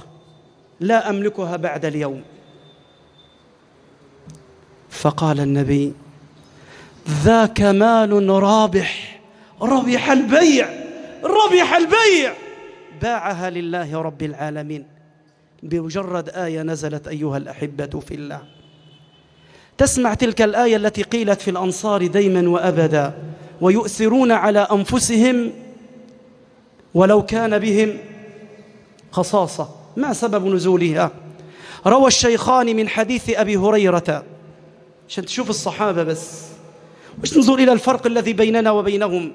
A: لا أملكها بعد اليوم فقال النبي ذاك مال رابح ربح البيع ربح البيع باعها لله رب العالمين بمجرد آية نزلت أيها الأحبة في الله تسمع تلك الآية التي قيلت في الأنصار دايما وأبدا ويؤثرون على أنفسهم ولو كان بهم خصاصة ما سبب نزولها روى الشيخان من حديث أبي هريرة عشان تشوف الصحابة بس وش ننظر إلى الفرق الذي بيننا وبينهم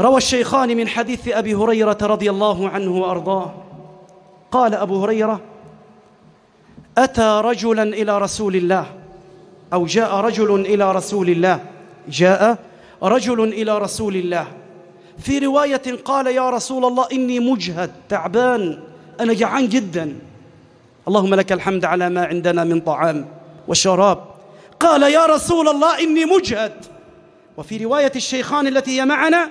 A: روى الشيخان من حديث أبي هريرة رضي الله عنه وأرضاه قال أبو هريرة أتى رجلا إلى رسول الله أو جاء رجل إلى رسول الله جاء رجل إلى رسول الله في رواية قال يا رسول الله إني مجهد تعبان أنا جعان جدا اللهم لك الحمد على ما عندنا من طعام وشراب قال يا رسول الله إني مجهد وفي رواية الشيخان التي هي معنا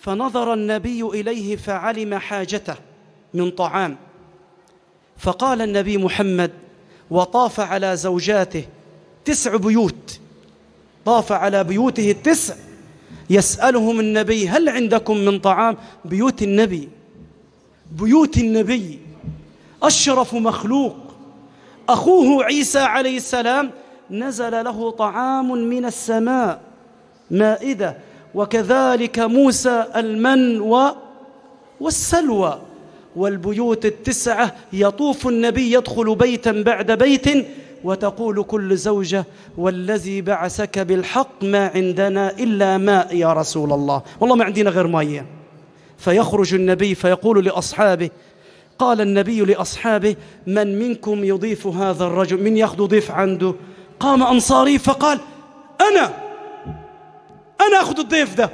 A: فنظر النبي إليه فعلم حاجته من طعام فقال النبي محمد وطاف على زوجاته تسع بيوت طاف على بيوته التسع يسألهم النبي هل عندكم من طعام بيوت النبي بيوت النبي أشرف مخلوق أخوه عيسى عليه السلام نزل له طعام من السماء مائدة وكذلك موسى المن والسلوى والبيوت التسعة يطوف النبي يدخل بيتا بعد بيت وتقول كل زوجة والذي بعثك بالحق ما عندنا إلا ماء يا رسول الله والله ما عندنا غير مية فيخرج النبي فيقول لأصحابه قال النبي لأصحابه من منكم يضيف هذا الرجل من يأخذ ضيف عنده قام أنصاري فقال أنا أنا أخذ الضيف ده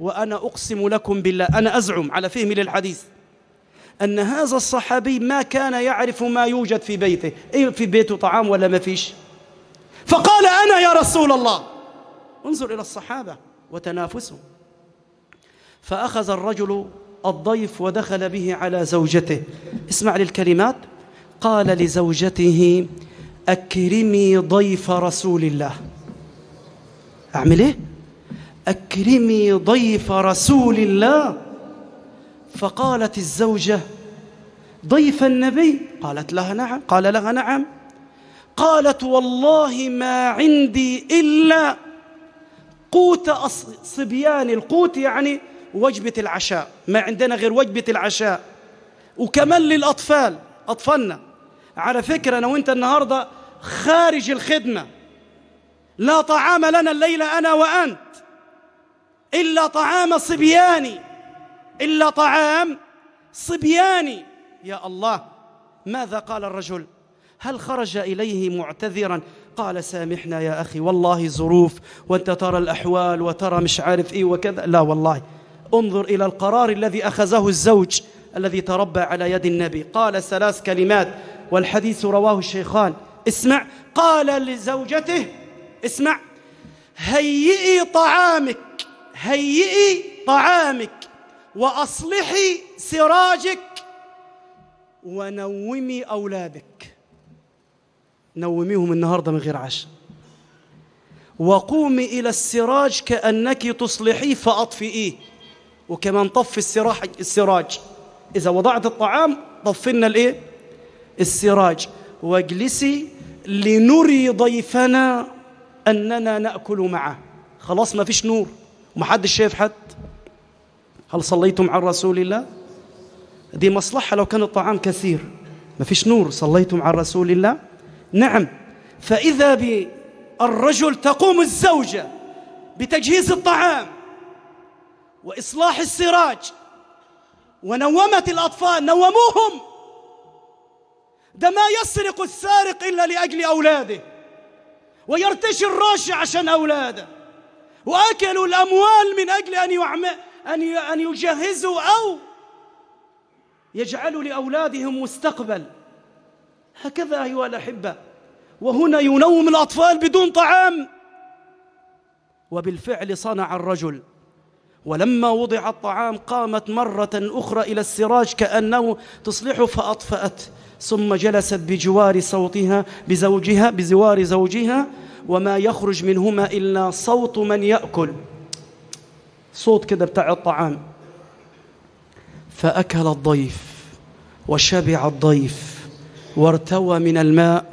A: وأنا أقسم لكم بالله أنا أزعم على فهمي للحديث أن هذا الصحابي ما كان يعرف ما يوجد في بيته إيه في بيته طعام ولا ما فيش فقال أنا يا رسول الله انظر إلى الصحابة وتنافسهم فأخذ الرجل الضيف ودخل به على زوجته اسمع للكلمات قال لزوجته أكرمي ضيف رسول الله أعمل إيه؟ أكرمي ضيف رسول الله فقالت الزوجة ضيف النبي قالت لها نعم قال لها نعم قالت والله ما عندي إلا قوت صبيان القوت يعني وجبة العشاء ما عندنا غير وجبة العشاء وكمان للأطفال أطفالنا على فكرة أنا وإنت النهاردة خارج الخدمة لا طعام لنا الليلة أنا وأنت إلا طعام صبياني إلا طعام صبياني يا الله ماذا قال الرجل هل خرج إليه معتذرا قال سامحنا يا أخي والله ظروف وأنت ترى الأحوال وترى مش عارف إيه وكذا لا والله انظر إلى القرار الذي أخذه الزوج الذي تربى على يد النبي قال ثلاث كلمات والحديث رواه الشيخان اسمع قال لزوجته اسمع هيئي طعامك هيئي طعامك واصلحي سراجك ونومي اولادك نوميهم النهارده من غير عشاء وقومي الى السراج كانك تصلحيه فاطفئيه وكمان طفي السراج السراج اذا وضعت الطعام طفينا الايه السراج واجلسي لنري ضيفنا اننا ناكل معه خلاص ما فيش نور ومحدش شايف حد هل صليتم على رسول الله دي مصلحة لو كان الطعام كثير ما فيش نور صليتم على رسول الله نعم فإذا بالرجل تقوم الزوجة بتجهيز الطعام وإصلاح السراج ونومت الأطفال نوموهم ده ما يسرق السارق إلا لأجل أولاده ويرتشي الراشي عشان أولاده وأكلوا الأموال من أجل أن يعمل أن أن يجهزوا أو يجعلوا لأولادهم مستقبل هكذا أيها الأحبة وهنا ينوم الأطفال بدون طعام وبالفعل صنع الرجل ولما وضع الطعام قامت مرة أخرى إلى السراج كأنه تصلح فأطفأت ثم جلست بجوار صوتها بزوجها بزوار زوجها وما يخرج منهما إلا صوت من يأكل صوت كده بتاع الطعام فأكل الضيف وشبع الضيف وارتوى من الماء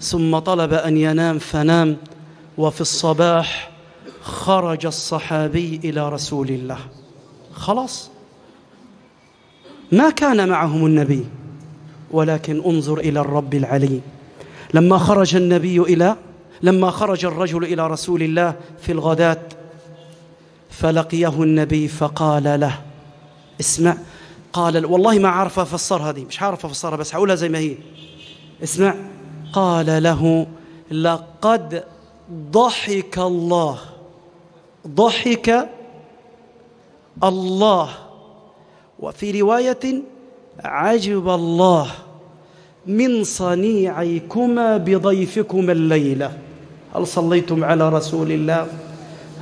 A: ثم طلب أن ينام فنام وفي الصباح خرج الصحابي إلى رسول الله خلاص ما كان معهم النبي ولكن انظر إلى الرب العلي لما خرج النبي إلى لما خرج الرجل إلى رسول الله في الغداة فلقيه النبي فقال له اسمع قال والله ما عارف افسر هذه مش عارف افسرها بس هقولها زي ما هي اسمع قال له لقد ضحك الله ضحك الله وفي روايه عجب الله من صنيعيكما بضيفكما الليله هل صليتم على رسول الله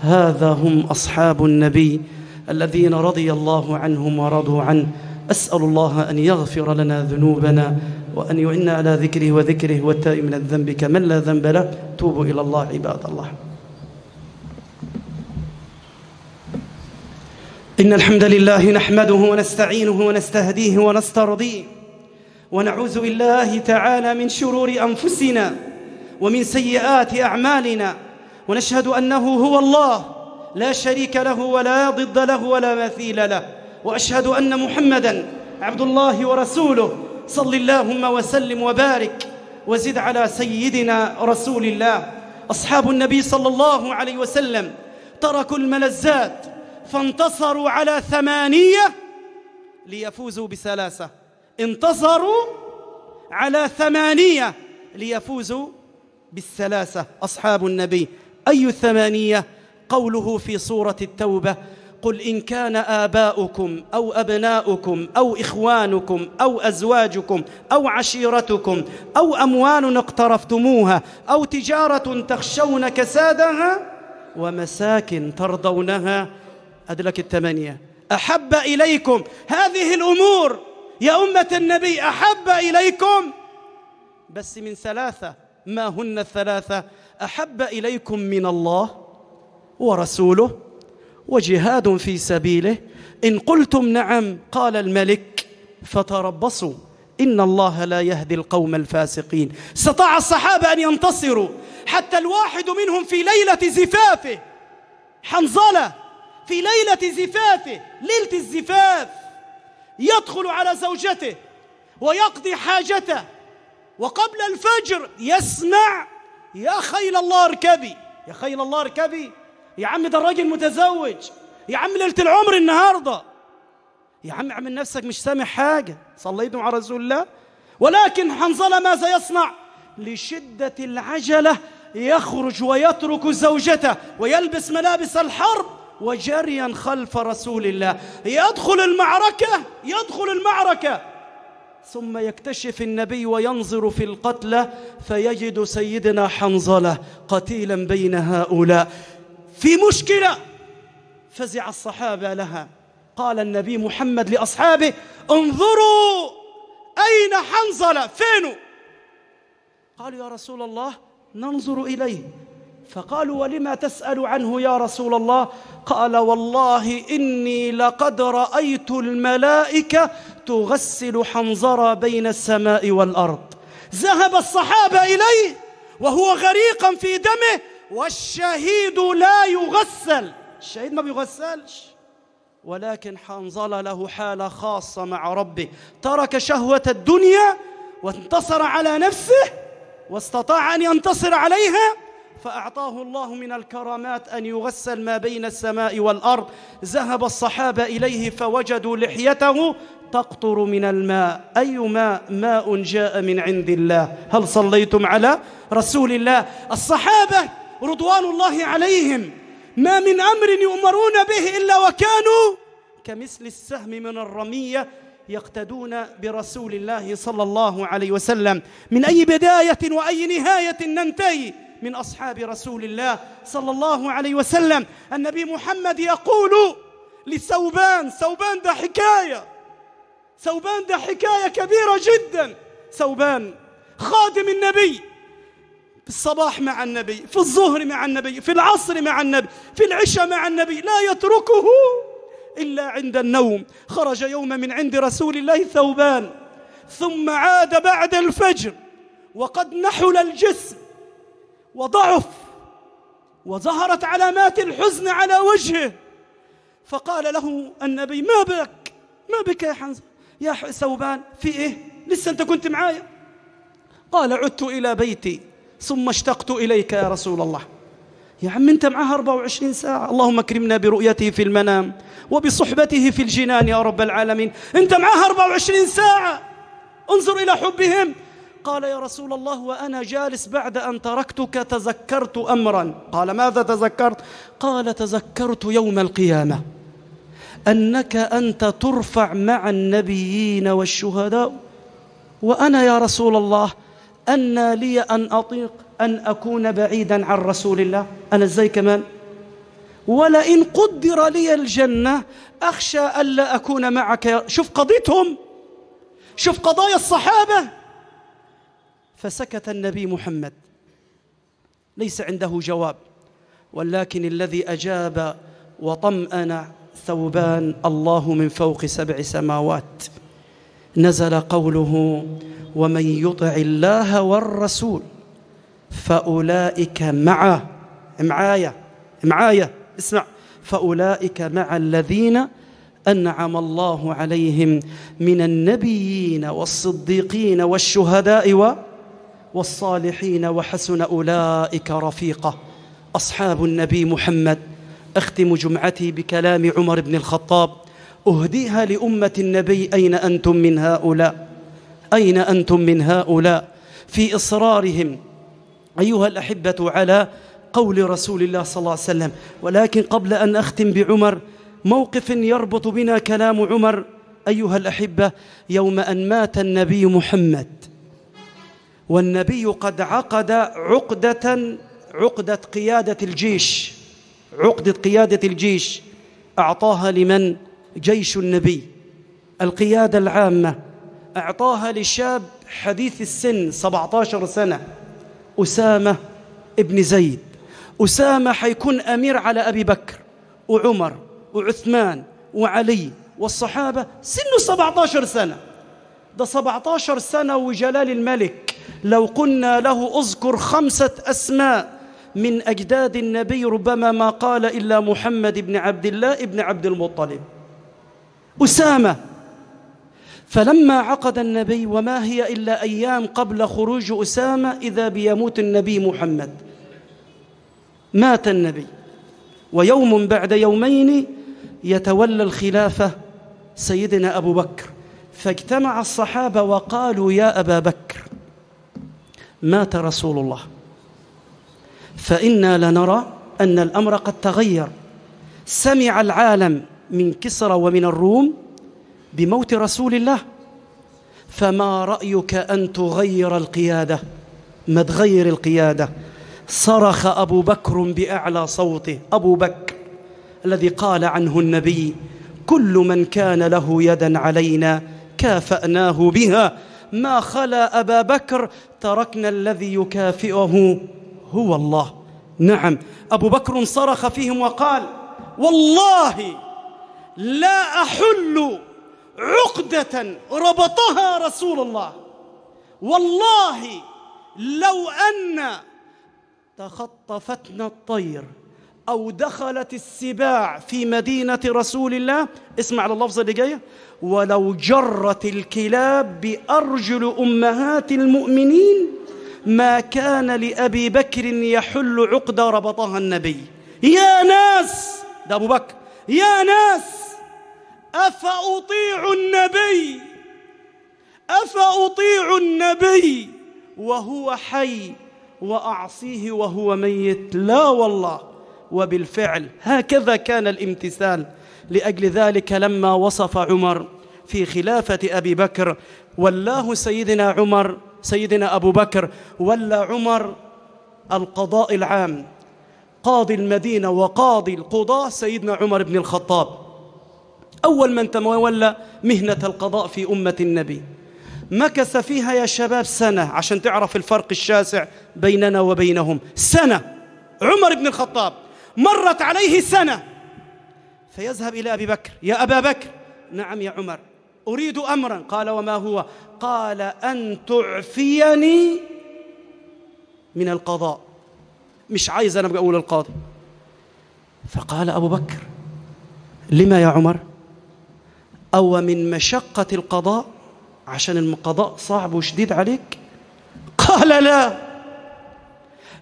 A: هذا هم أصحاب النبي الذين رضي الله عنهم ورضوا عنه أسأل الله أن يغفر لنا ذنوبنا وأن يعنا على ذكره وذكره والتائب من الذنب كمن لا ذنب له توبوا إلى الله عباد الله إن الحمد لله نحمده ونستعينه ونستهديه ونسترضيه ونعوذ بالله تعالى من شرور أنفسنا ومن سيئات أعمالنا ونشهد انه هو الله لا شريك له ولا ضد له ولا مثيل له واشهد ان محمدا عبد الله ورسوله صل اللهم وسلم وبارك وزد على سيدنا رسول الله اصحاب النبي صلى الله عليه وسلم تركوا الملذات فانتصروا على ثمانيه ليفوزوا بثلاثه انتصروا على ثمانيه ليفوزوا بالثلاثه اصحاب النبي أي الثمانية قوله في سورة التوبة قل إن كان آباؤكم أو أبناؤكم أو إخوانكم أو أزواجكم أو عشيرتكم أو أموال اقترفتموها أو تجارة تخشون كسادها ومساكن ترضونها أدلك الثمانية أحب إليكم هذه الأمور يا أمة النبي أحب إليكم بس من ثلاثة ما هن الثلاثة احب اليكم من الله ورسوله وجهاد في سبيله ان قلتم نعم قال الملك فتربصوا ان الله لا يهدي القوم الفاسقين استطاع الصحابه ان ينتصروا حتى الواحد منهم في ليله زفافه حنظله في ليله زفافه ليله الزفاف يدخل على زوجته ويقضي حاجته وقبل الفجر يسمع يا خيل الله اركبي يا خيل الله اركبي يا عم ده الراجل متزوج يا عم ليله العمر النهارده يا عم اعمل نفسك مش سامع حاجه صليتم على رسول الله ولكن حنظله ماذا يصنع لشده العجله يخرج ويترك زوجته ويلبس ملابس الحرب وجريا خلف رسول الله يدخل المعركه يدخل المعركه ثم يكتشف النبي وينظر في القتلى فيجد سيدنا حنظله قتيلا بين هؤلاء في مشكله فزع الصحابه لها قال النبي محمد لاصحابه انظروا اين حنظله فينه قالوا يا رسول الله ننظر اليه فقالوا ولما تسأل عنه يا رسول الله قال والله إني لقد رأيت الملائكة تغسل حنظرة بين السماء والأرض ذهب الصحابة إليه وهو غريقا في دمه والشهيد لا يغسل الشهيد ما بيغسلش ولكن حنظل له حالة خاصة مع ربه ترك شهوة الدنيا وانتصر على نفسه واستطاع أن ينتصر عليها فأعطاه الله من الكرامات أن يغسل ما بين السماء والأرض ذهب الصحابة إليه فوجدوا لحيته تقطر من الماء أي ماء ماء جاء من عند الله هل صليتم على رسول الله الصحابة رضوان الله عليهم ما من أمر يؤمرون به إلا وكانوا كمثل السهم من الرمية يقتدون برسول الله صلى الله عليه وسلم من أي بداية وأي نهاية ننتهي من أصحاب رسول الله صلى الله عليه وسلم النبي محمد يقول لثوبان ثوبان ده حكاية ثوبان ده حكاية كبيرة جدا ثوبان خادم النبي في الصباح مع النبي في الظهر مع النبي في العصر مع النبي في العشاء مع النبي لا يتركه إلا عند النوم خرج يوما من عند رسول الله ثوبان ثم عاد بعد الفجر وقد نحل الجسم وضعف وظهرت علامات الحزن على وجهه فقال له النبي ما بك ما بك يا حنزة يا ثوبان في إيه لسه أنت كنت معايا قال عدت إلى بيتي ثم اشتقت إليك يا رسول الله يا عم أنت معها 24 ساعة اللهم اكرمنا برؤيته في المنام وبصحبته في الجنان يا رب العالمين أنت معها 24 ساعة انظر إلى حبهم قال يا رسول الله وأنا جالس بعد أن تركتك تذكرت أمرا قال ماذا تذكرت؟ قال تذكرت يوم القيامة أنك أنت ترفع مع النبيين والشهداء وأنا يا رسول الله أنى لي أن أطيق أن أكون بعيدا عن رسول الله أنا إزاي كمان ولئن قدر لي الجنة أخشى ألا أكون معك شوف قضيتهم شوف قضايا الصحابة فسكت النبي محمد ليس عنده جواب ولكن الذي أجاب وطمأن ثوبان الله من فوق سبع سماوات نزل قوله ومن يطع الله والرسول فأولئك مع معايا معايا اسمع فأولئك مع الذين أنعم الله عليهم من النبيين والصديقين والشهداء و والصالحين وحسن أولئك رفيقة أصحاب النبي محمد أختم جمعتي بكلام عمر بن الخطاب أهديها لأمة النبي أين أنتم من هؤلاء أين أنتم من هؤلاء في إصرارهم أيها الأحبة على قول رسول الله صلى الله عليه وسلم ولكن قبل أن أختم بعمر موقف يربط بنا كلام عمر أيها الأحبة يوم أن مات النبي محمد والنبي قد عقد عقدة عقدة قيادة الجيش عقدة قيادة الجيش أعطاها لمن؟ جيش النبي القيادة العامة أعطاها لشاب حديث السن 17 سنة أسامة ابن زيد أسامة حيكون أمير على أبي بكر وعمر وعثمان وعلي والصحابة سنه 17 سنة ده 17 سنة وجلال الملك لو قلنا له اذكر خمسة أسماء من أجداد النبي ربما ما قال إلا محمد بن عبد الله بن عبد المطلب أسامة فلما عقد النبي وما هي إلا أيام قبل خروج أسامة إذا بيموت النبي محمد مات النبي ويوم بعد يومين يتولى الخلافة سيدنا أبو بكر فاجتمع الصحابة وقالوا يا أبا بكر مات رسول الله فإنا لنرى أن الأمر قد تغير سمع العالم من كسرى ومن الروم بموت رسول الله فما رأيك أن تغير القيادة ما تغير القيادة صرخ أبو بكر بأعلى صوته أبو بكر الذي قال عنه النبي كل من كان له يدا علينا كافأناه بها ما خلا أبا بكر تركنا الذي يكافئه هو الله نعم أبو بكر صرخ فيهم وقال والله لا أحل عقدة ربطها رسول الله والله لو أن تخطفتنا الطير أو دخلت السباع في مدينة رسول الله اسمع اللفظة اللي جاية ولو جرت الكلاب بأرجل أمهات المؤمنين ما كان لأبي بكر يحل عقدة ربطها النبي يا ناس ده أبو بكر يا ناس أفأطيع النبي أفأطيع النبي وهو حي وأعصيه وهو ميت لا والله وبالفعل هكذا كان الامتثال لأجل ذلك لما وصف عمر في خلافة أبي بكر ولاه سيدنا عمر سيدنا أبو بكر ولى عمر القضاء العام قاضي المدينة وقاضي القضاة سيدنا عمر بن الخطاب أول من تولى مهنة القضاء في أمة النبي مكث فيها يا شباب سنة عشان تعرف الفرق الشاسع بيننا وبينهم سنة عمر بن الخطاب مرت عليه سنة فيذهب إلى أبي بكر يا أبا بكر نعم يا عمر أريد أمرا قال وما هو قال أن تعفيني من القضاء مش عايز أنا أقول القاضي فقال أبو بكر لما يا عمر أو من مشقة القضاء عشان القضاء صعب وشديد عليك قال لا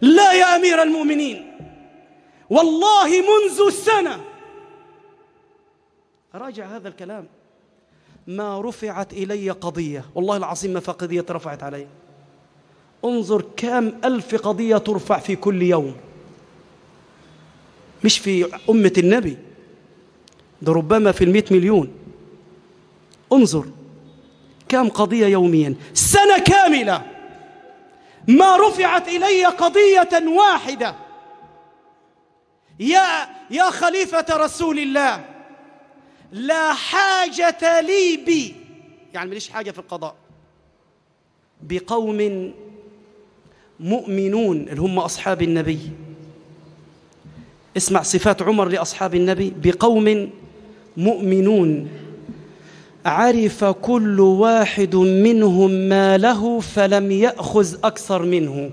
A: لا يا أمير المؤمنين والله منذ سنة راجع هذا الكلام ما رفعت إلي قضية والله العظيم ما قضية رفعت علي انظر كم ألف قضية ترفع في كل يوم مش في أمة النبي ده ربما في المئة مليون انظر كم قضية يوميا سنة كاملة ما رفعت إلي قضية واحدة يا يا خليفة رسول الله لا حاجة لي بي يعني ماليش حاجة في القضاء بقوم مؤمنون اللي هم أصحاب النبي اسمع صفات عمر لأصحاب النبي بقوم مؤمنون عرف كل واحد منهم ما له فلم يأخذ أكثر منه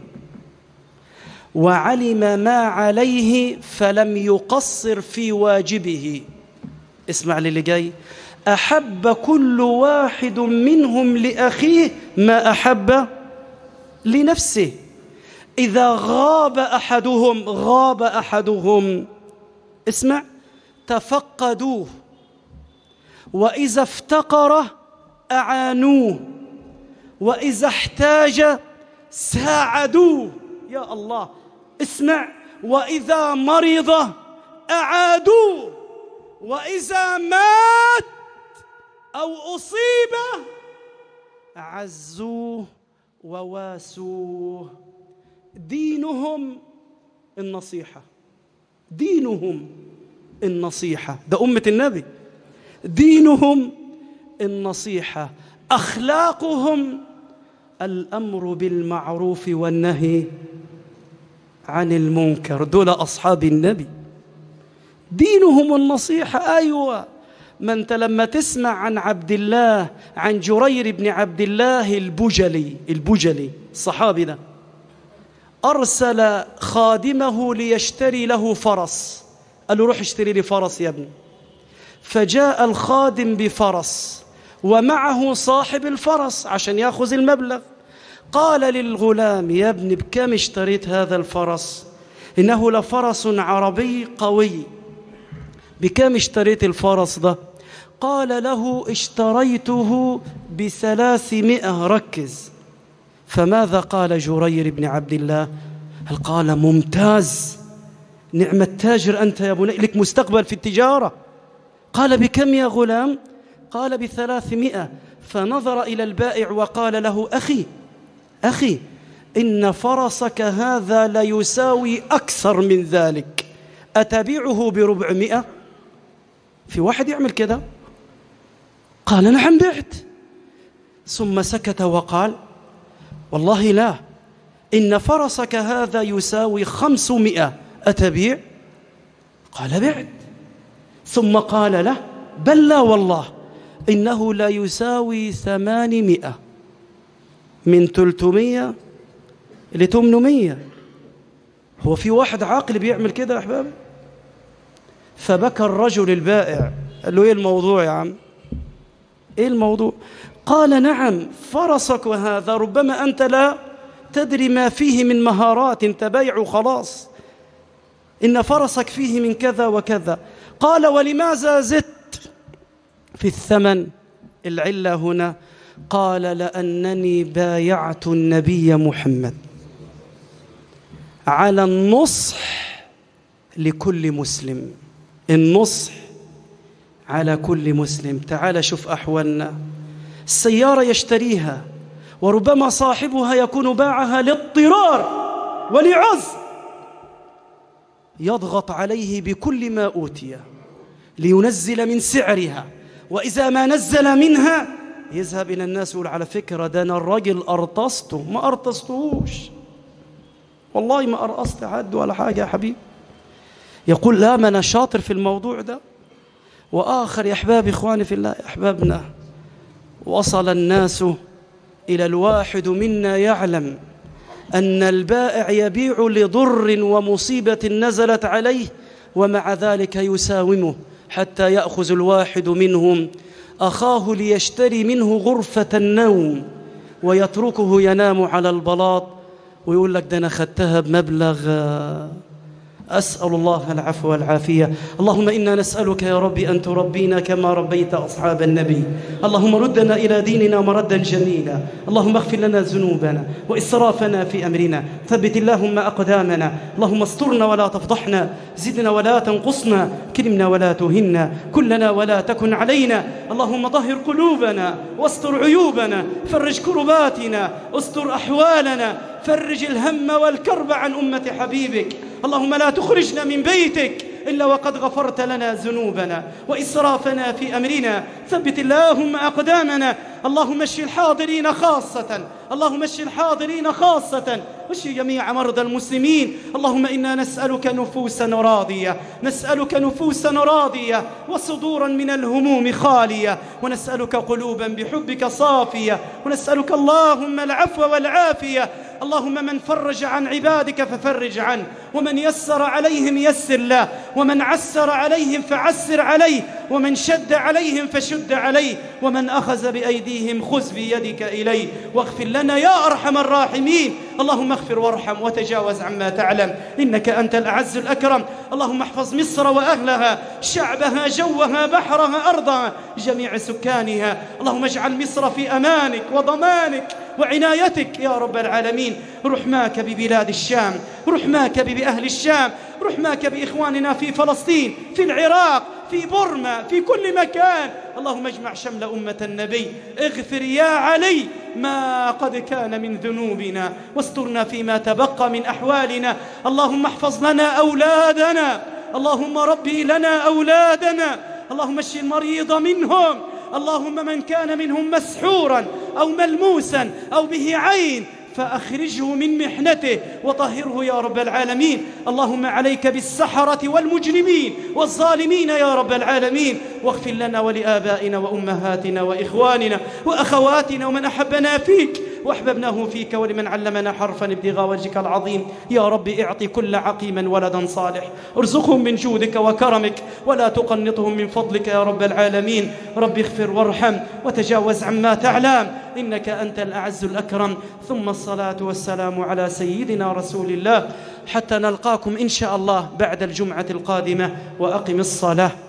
A: وعلم ما عليه فلم يقصر في واجبه اسمع للي جاي أحب كل واحد منهم لأخيه ما أحب لنفسه إذا غاب أحدهم غاب أحدهم اسمع تفقدوه وإذا افتقر أعانوه وإذا احتاج ساعدوه يا الله اسمع وإذا مرض أعادوه وإذا مات أو أصيب عزوه وواسوه دينهم النصيحة دينهم النصيحة ده أمة النبي دينهم النصيحة أخلاقهم الأمر بالمعروف والنهي عن المنكر دول أصحاب النبي دينهم النصيحة أيوة ما أنت لما تسمع عن عبد الله عن جرير بن عبد الله البجلي البجلي الصحابي ده أرسل خادمه ليشتري له فرس قال له روح اشتري لي فرس يا ابني فجاء الخادم بفرس ومعه صاحب الفرس عشان ياخذ المبلغ قال للغلام يا ابن بكم اشتريت هذا الفرس إنه لفرس عربي قوي بكم اشتريت الفرس ده قال له اشتريته بثلاثمائة ركز فماذا قال جرير بن عبد الله هل قال ممتاز نعم التاجر أنت يا بني لك مستقبل في التجارة قال بكم يا غلام قال بثلاثمائة فنظر إلى البائع وقال له أخي أخي إن فرسك هذا ليساوي أكثر من ذلك أتبيعه بربعمائة في واحد يعمل كذا قال نعم بعت ثم سكت وقال والله لا إن فرسك هذا يساوي خمسمائة أتبيع قال بعت ثم قال له بل لا والله إنه لا يساوي ثمانمائة من 300 ل 800 هو في واحد عاقل بيعمل كده يا احبابي فبكى الرجل البائع قال له ايه الموضوع يا عم ايه الموضوع قال نعم فرسك وهذا ربما انت لا تدري ما فيه من مهارات انت بيع خلاص ان فرسك فيه من كذا وكذا قال ولماذا زدت في الثمن العله هنا قال لأنني بايعت النبي محمد على النصح لكل مسلم النصح على كل مسلم تعال شوف أحوالنا السيارة يشتريها وربما صاحبها يكون باعها لاضطرار ولعز يضغط عليه بكل ما أوتي لينزل من سعرها وإذا ما نزل منها يذهب إلى الناس يقول على فكرة ده أنا الراجل أرطسته ما أرطستهوش والله ما أرقصت حد ولا حاجة يا حبيبي يقول لا ما أنا شاطر في الموضوع ده وآخر يا أحبابي إخواني في الله أحبابنا وصل الناس إلى الواحد منا يعلم أن البائع يبيع لضر ومصيبة نزلت عليه ومع ذلك يساومه حتى يأخذ الواحد منهم اخاه ليشتري منه غرفه النوم ويتركه ينام على البلاط ويقول لك ده انا خدتها بمبلغ أسأل الله العفو والعافية اللهم إنا نسألك يا رب أن تربينا كما ربيت أصحاب النبي اللهم ردنا إلى ديننا مردا جميلا اللهم اغفر لنا ذنوبنا وإسرافنا في أمرنا ثبت اللهم أقدامنا اللهم استرنا ولا تفضحنا زدنا ولا تنقصنا كرمنا ولا تهنا كلنا ولا تكن علينا اللهم طهر قلوبنا واستر عيوبنا فرج كرباتنا استر أحوالنا فرج الهم والكرب عن أمة حبيبك اللهم لا تخرجنا من بيتك إلا وقد غفرت لنا ذنوبنا وإسرافنا في أمرنا ثبت اللهم أقدامنا اللهم اشف الحاضرين خاصة اللهم اشف الحاضرين خاصة واشف جميع مرضى المسلمين اللهم إنا نسألك نفوسا راضية نسألك نفوسا راضية وصدورا من الهموم خالية ونسألك قلوبا بحبك صافية ونسألك اللهم العفو والعافية اللهم من فرج عن عبادك ففرج عنه ومن يسر عليهم يسر له ومن عسر عليهم فعسر عليه ومن شد عليهم فشد عليه ومن أخذ بأيديهم خذ بيدك إليه واغفر لنا يا أرحم الراحمين اللهم اغفر وارحم وتجاوز عما تعلم إنك أنت الأعز الأكرم اللهم احفظ مصر وأهلها شعبها جوها بحرها أرضها جميع سكانها اللهم اجعل مصر في أمانك وضمانك وعنايتك يا رب العالمين رحماك ببلاد الشام رحماك ببلاد بأهل الشام رحماك بإخواننا في فلسطين في العراق في برما في كل مكان اللهم اجمع شمل أمة النبي اغفر يا علي ما قد كان من ذنوبنا واسترنا فيما تبقى من أحوالنا اللهم احفظ لنا أولادنا اللهم ربي لنا أولادنا اللهم اشف المريض منهم اللهم من كان منهم مسحورا أو ملموسا أو به عين فأخرجه من محنته وطهره يا رب العالمين اللهم عليك بالسحرة والمجرمين والظالمين يا رب العالمين واغفر لنا ولآبائنا وأمهاتنا وإخواننا وأخواتنا ومن أحبنا فيك واحببناه فيك ولمن علمنا حرفا ابتغاء وجهك العظيم يا رب اعطي كل عقيما ولدا صالح ارزقهم من جودك وكرمك ولا تقنطهم من فضلك يا رب العالمين رب اغفر وارحم وتجاوز عما تعلم إنك أنت الأعز الأكرم ثم الصلاة والسلام على سيدنا رسول الله حتى نلقاكم إن شاء الله بعد الجمعة القادمة وأقم الصلاة